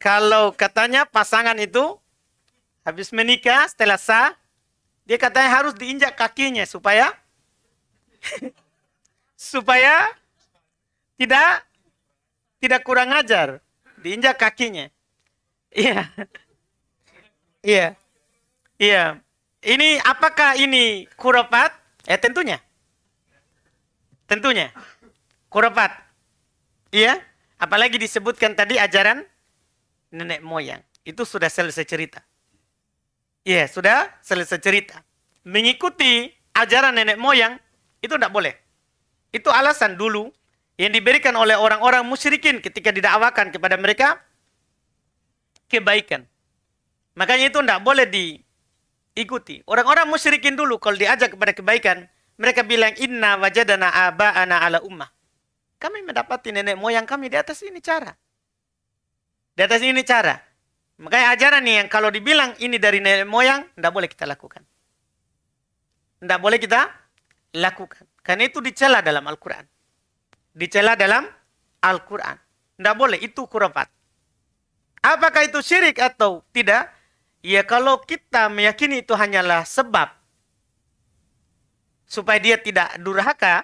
Kalau katanya pasangan itu habis menikah setelah sah, dia katanya harus diinjak kakinya supaya supaya tidak tidak kurang ajar, diinjak kakinya. Iya. Iya. Iya. Ini apakah ini kurapat? Eh tentunya. Tentunya. kurapat, Iya? Apalagi disebutkan tadi ajaran nenek moyang. Itu sudah selesai cerita. Iya, sudah selesai cerita. Mengikuti ajaran nenek moyang itu tidak boleh. Itu alasan dulu yang diberikan oleh orang-orang musyrikin ketika didakwakan kepada mereka kebaikan. Makanya itu tidak boleh diikuti. Orang-orang musyrikin dulu kalau diajak kepada kebaikan, mereka bilang, inna wajadana aba'ana ala ummah. Kami mendapati nenek moyang kami di atas ini cara. Di atas ini cara. Makanya ajaran nih yang kalau dibilang ini dari nenek moyang, tidak boleh kita lakukan. Tidak boleh kita lakukan. Karena itu dicela dalam Al-Quran. Dicela dalam Al-Quran. Tidak boleh, itu kurafat. Apakah itu syirik atau tidak? Ya kalau kita meyakini itu hanyalah sebab supaya dia tidak durhaka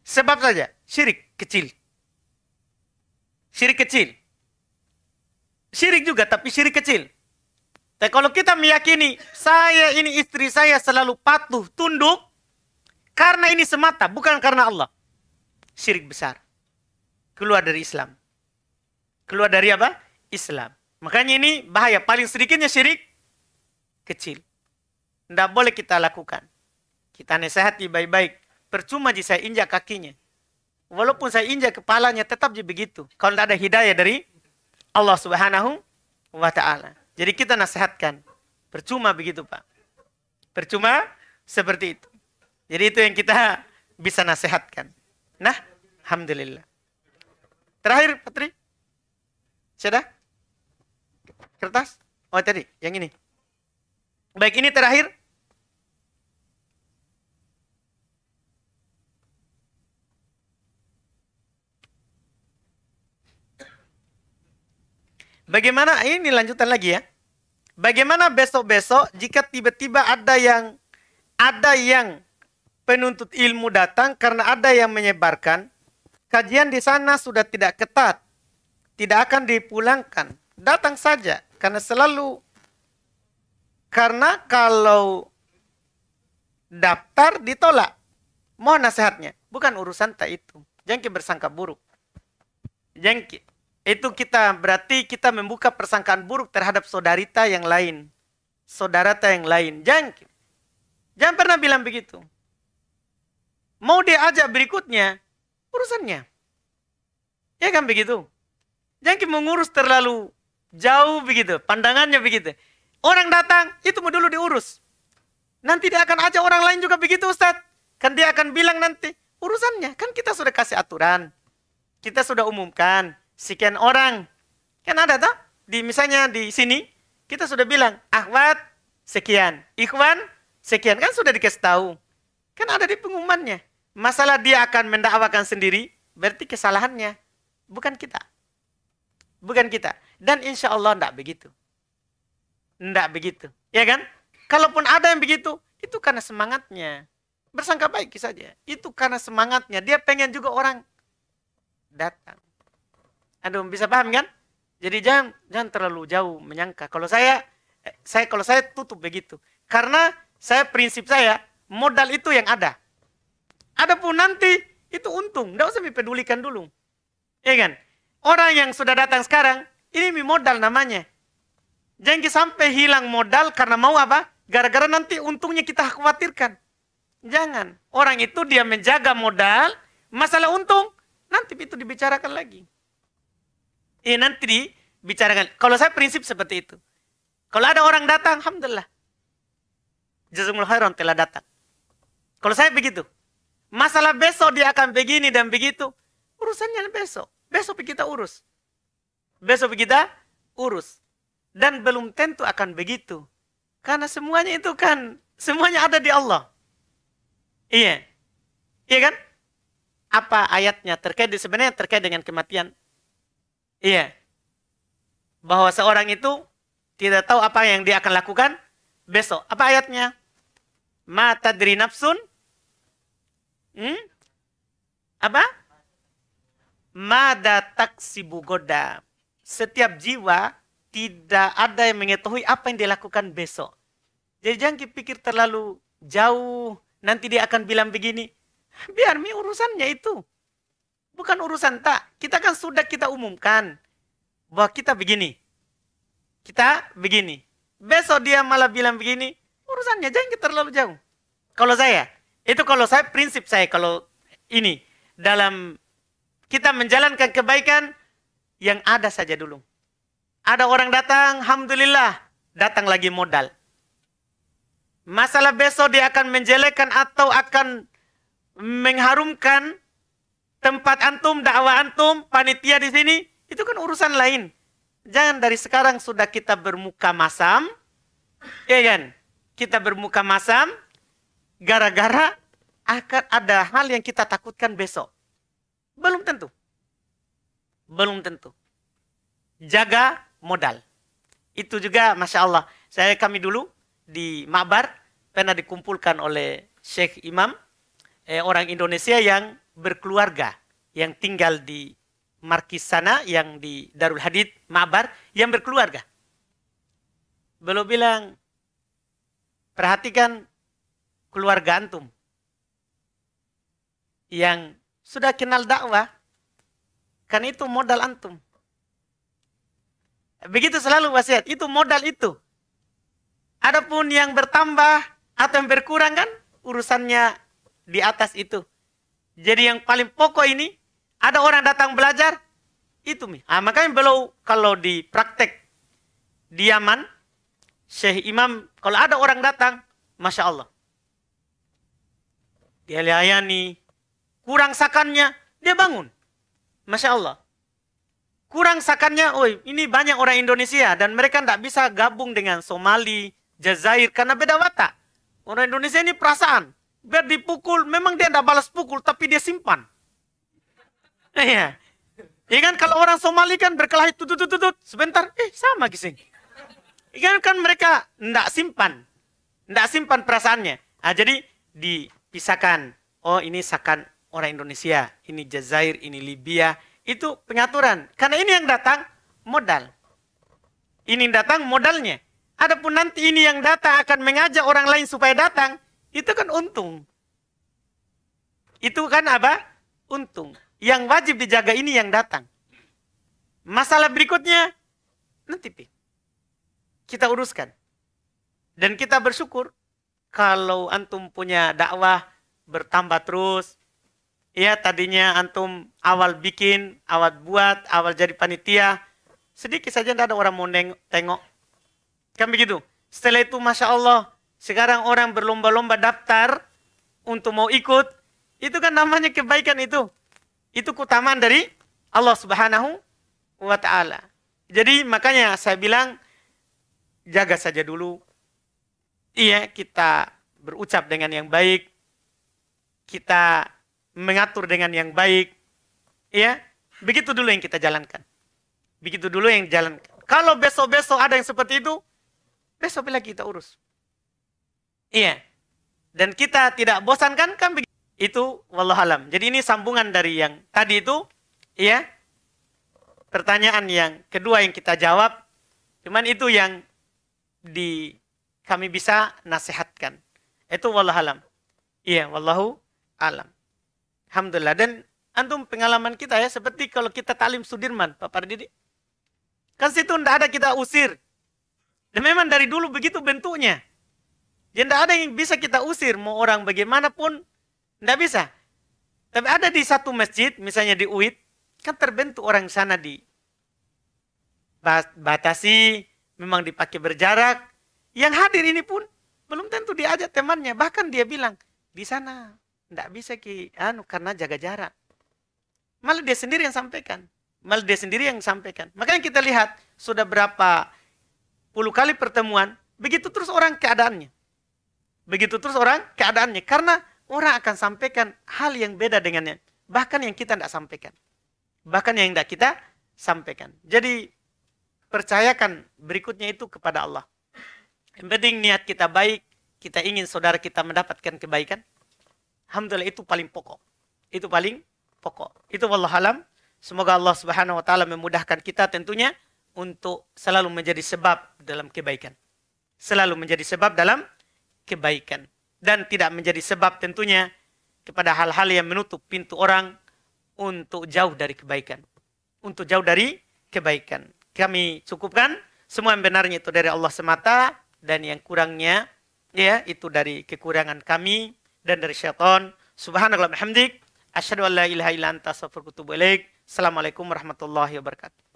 sebab saja syirik kecil. Syirik kecil. Syirik juga tapi syirik kecil. Tapi kalau kita meyakini saya ini istri saya selalu patuh, tunduk karena ini semata bukan karena Allah. Syirik besar. Keluar dari Islam. Keluar dari apa? Islam. Makanya ini bahaya paling sedikitnya syirik kecil. Tidak boleh kita lakukan. Kita di baik-baik. Percuma jika saya injak kakinya. Walaupun saya injak kepalanya tetap jadi begitu. Kalau tidak ada hidayah dari Allah Subhanahu wa taala. Jadi kita nasihatkan. Percuma begitu, Pak. Percuma seperti itu. Jadi itu yang kita bisa nasihatkan. Nah, alhamdulillah. Terakhir, Patri. Sudah? Kertas? Oh, tadi yang ini. Baik, ini terakhir. Bagaimana ini lanjutan lagi ya? Bagaimana besok-besok jika tiba-tiba ada yang ada yang penuntut ilmu datang karena ada yang menyebarkan kajian di sana sudah tidak ketat, tidak akan dipulangkan. Datang saja karena selalu karena kalau daftar ditolak, mohon nasihatnya. Bukan urusan tak itu. Jengki bersangka buruk. Jengki itu kita berarti kita membuka persangkaan buruk terhadap saudarita yang lain. Saudarata yang lain. Jangan, jangan pernah bilang begitu. Mau diajak berikutnya, urusannya. Ya kan begitu. Jangan mengurus terlalu jauh begitu. Pandangannya begitu. Orang datang, itu mau dulu diurus. Nanti dia akan ajak orang lain juga begitu Ustaz. Kan dia akan bilang nanti, urusannya. Kan kita sudah kasih aturan. Kita sudah umumkan sekian orang. Kan ada tak? Di misalnya di sini kita sudah bilang akhwat sekian, ikhwan sekian kan sudah dikasih tahu. Kan ada di pengumumannya. Masalah dia akan mendakwakan sendiri berarti kesalahannya bukan kita. Bukan kita. Dan insya Allah tidak begitu. Tidak begitu. Ya kan? Kalaupun ada yang begitu, itu karena semangatnya. Bersangka baik saja. Itu karena semangatnya. Dia pengen juga orang datang. Aduh, bisa paham kan? Jadi jangan jangan terlalu jauh menyangka. Kalau saya eh, saya kalau saya tutup begitu. Karena saya prinsip saya modal itu yang ada. Adapun nanti itu untung, enggak usah dipedulikan dulu. Iya kan? Orang yang sudah datang sekarang ini modal namanya. Jangan sampai hilang modal karena mau apa? Gara-gara nanti untungnya kita khawatirkan. Jangan. Orang itu dia menjaga modal, masalah untung nanti itu dibicarakan lagi ya nanti dibicarakan. Kalau saya prinsip seperti itu. Kalau ada orang datang, Alhamdulillah. Jazumul khairan telah datang. Kalau saya begitu. Masalah besok dia akan begini dan begitu. Urusannya besok. Besok kita urus. Besok kita urus. Dan belum tentu akan begitu. Karena semuanya itu kan, semuanya ada di Allah. Iya. Iya kan? Apa ayatnya terkait sebenarnya terkait dengan kematian Iya. Bahwa seorang itu tidak tahu apa yang dia akan lakukan besok. Apa ayatnya? Mata dari nafsun. Hmm? Apa? Mada taksibu goda. Setiap jiwa tidak ada yang mengetahui apa yang dia lakukan besok. Jadi jangan pikir terlalu jauh. Nanti dia akan bilang begini. Biar mi urusannya itu. Bukan urusan tak. Kita kan sudah kita umumkan bahwa kita begini. Kita begini. Besok dia malah bilang begini. Urusannya jangan kita terlalu jauh. Kalau saya, itu kalau saya prinsip saya kalau ini dalam kita menjalankan kebaikan yang ada saja dulu. Ada orang datang, alhamdulillah, datang lagi modal. Masalah besok dia akan menjelekkan atau akan mengharumkan tempat antum, dakwah antum, panitia di sini, itu kan urusan lain. Jangan dari sekarang sudah kita bermuka masam, ya kan? Kita bermuka masam, gara-gara akan ada hal yang kita takutkan besok. Belum tentu. Belum tentu. Jaga modal. Itu juga Masya Allah. Saya kami dulu di Mabar pernah dikumpulkan oleh sheikh Imam. Eh, orang Indonesia yang berkeluarga yang tinggal di Markis sana yang di Darul Hadid Ma'bar yang berkeluarga. belum bilang perhatikan keluarga antum yang sudah kenal dakwah kan itu modal antum. Begitu selalu wasiat, itu modal itu. Adapun yang bertambah atau yang berkurang kan urusannya di atas itu. Jadi yang paling pokok ini, ada orang datang belajar, itu mi. Ah, makanya beliau kalau di praktek diaman, aman, Syekh Imam, kalau ada orang datang, Masya Allah. Dia layani, kurang sakannya, dia bangun. Masya Allah. Kurang sakannya, oh ini banyak orang Indonesia dan mereka tidak bisa gabung dengan Somali, Jazair karena beda watak. Orang Indonesia ini perasaan biar dipukul. Memang dia tidak balas pukul, tapi dia simpan. Iya. Iya kan? kalau orang Somali kan berkelahi tutut tutut tutut sebentar, eh sama gising. Iya kan, kan mereka tidak simpan, tidak simpan perasaannya. Ah jadi dipisahkan. Oh ini sakan orang Indonesia, ini Jazair, ini Libya. Itu pengaturan. Karena ini yang datang modal. Ini datang modalnya. Adapun nanti ini yang datang akan mengajak orang lain supaya datang itu kan untung. Itu kan apa? Untung. Yang wajib dijaga ini yang datang. Masalah berikutnya, nanti pi. Kita uruskan. Dan kita bersyukur kalau antum punya dakwah bertambah terus. Ya tadinya antum awal bikin, awal buat, awal jadi panitia. Sedikit saja tidak ada orang mau tengok. Kan begitu. Setelah itu Masya Allah sekarang orang berlomba-lomba daftar untuk mau ikut. Itu kan namanya kebaikan itu. Itu keutamaan dari Allah Subhanahu wa taala. Jadi makanya saya bilang jaga saja dulu. Iya, kita berucap dengan yang baik. Kita mengatur dengan yang baik. Iya, begitu dulu yang kita jalankan. Begitu dulu yang jalankan. Kalau besok-besok ada yang seperti itu, besok lagi kita urus. Iya. Dan kita tidak bosan kan kan begitu. Itu wallahualam. Jadi ini sambungan dari yang tadi itu iya. Pertanyaan yang kedua yang kita jawab cuman itu yang di kami bisa nasihatkan. Itu wallahualam. Iya, wallahu alam. Alhamdulillah dan antum pengalaman kita ya seperti kalau kita talim Sudirman, Pak Pardidi. Kan situ tidak ada kita usir. Dan memang dari dulu begitu bentuknya. Jadi ya, tidak ada yang bisa kita usir, mau orang bagaimanapun, tidak bisa. Tapi ada di satu masjid, misalnya di UIT, kan terbentuk orang sana di batasi, memang dipakai berjarak. Yang hadir ini pun belum tentu diajak temannya. Bahkan dia bilang, di sana tidak bisa ki, anu karena jaga jarak. Malah dia sendiri yang sampaikan. Malah dia sendiri yang sampaikan. Makanya kita lihat sudah berapa puluh kali pertemuan, begitu terus orang keadaannya. Begitu terus orang keadaannya. Karena orang akan sampaikan hal yang beda dengannya. Bahkan yang kita tidak sampaikan. Bahkan yang tidak kita sampaikan. Jadi percayakan berikutnya itu kepada Allah. Yang penting niat kita baik. Kita ingin saudara kita mendapatkan kebaikan. Alhamdulillah itu paling pokok. Itu paling pokok. Itu alam. Semoga Allah Subhanahu wa taala memudahkan kita tentunya untuk selalu menjadi sebab dalam kebaikan. Selalu menjadi sebab dalam kebaikan dan tidak menjadi sebab tentunya kepada hal-hal yang menutup pintu orang untuk jauh dari kebaikan. Untuk jauh dari kebaikan. Kami cukupkan semua yang benarnya itu dari Allah semata dan yang kurangnya ya itu dari kekurangan kami dan dari syaitan. Subhanallah hamdik. Asyhadu an la ilaha illa anta astaghfiruka wa Assalamualaikum warahmatullahi wabarakatuh.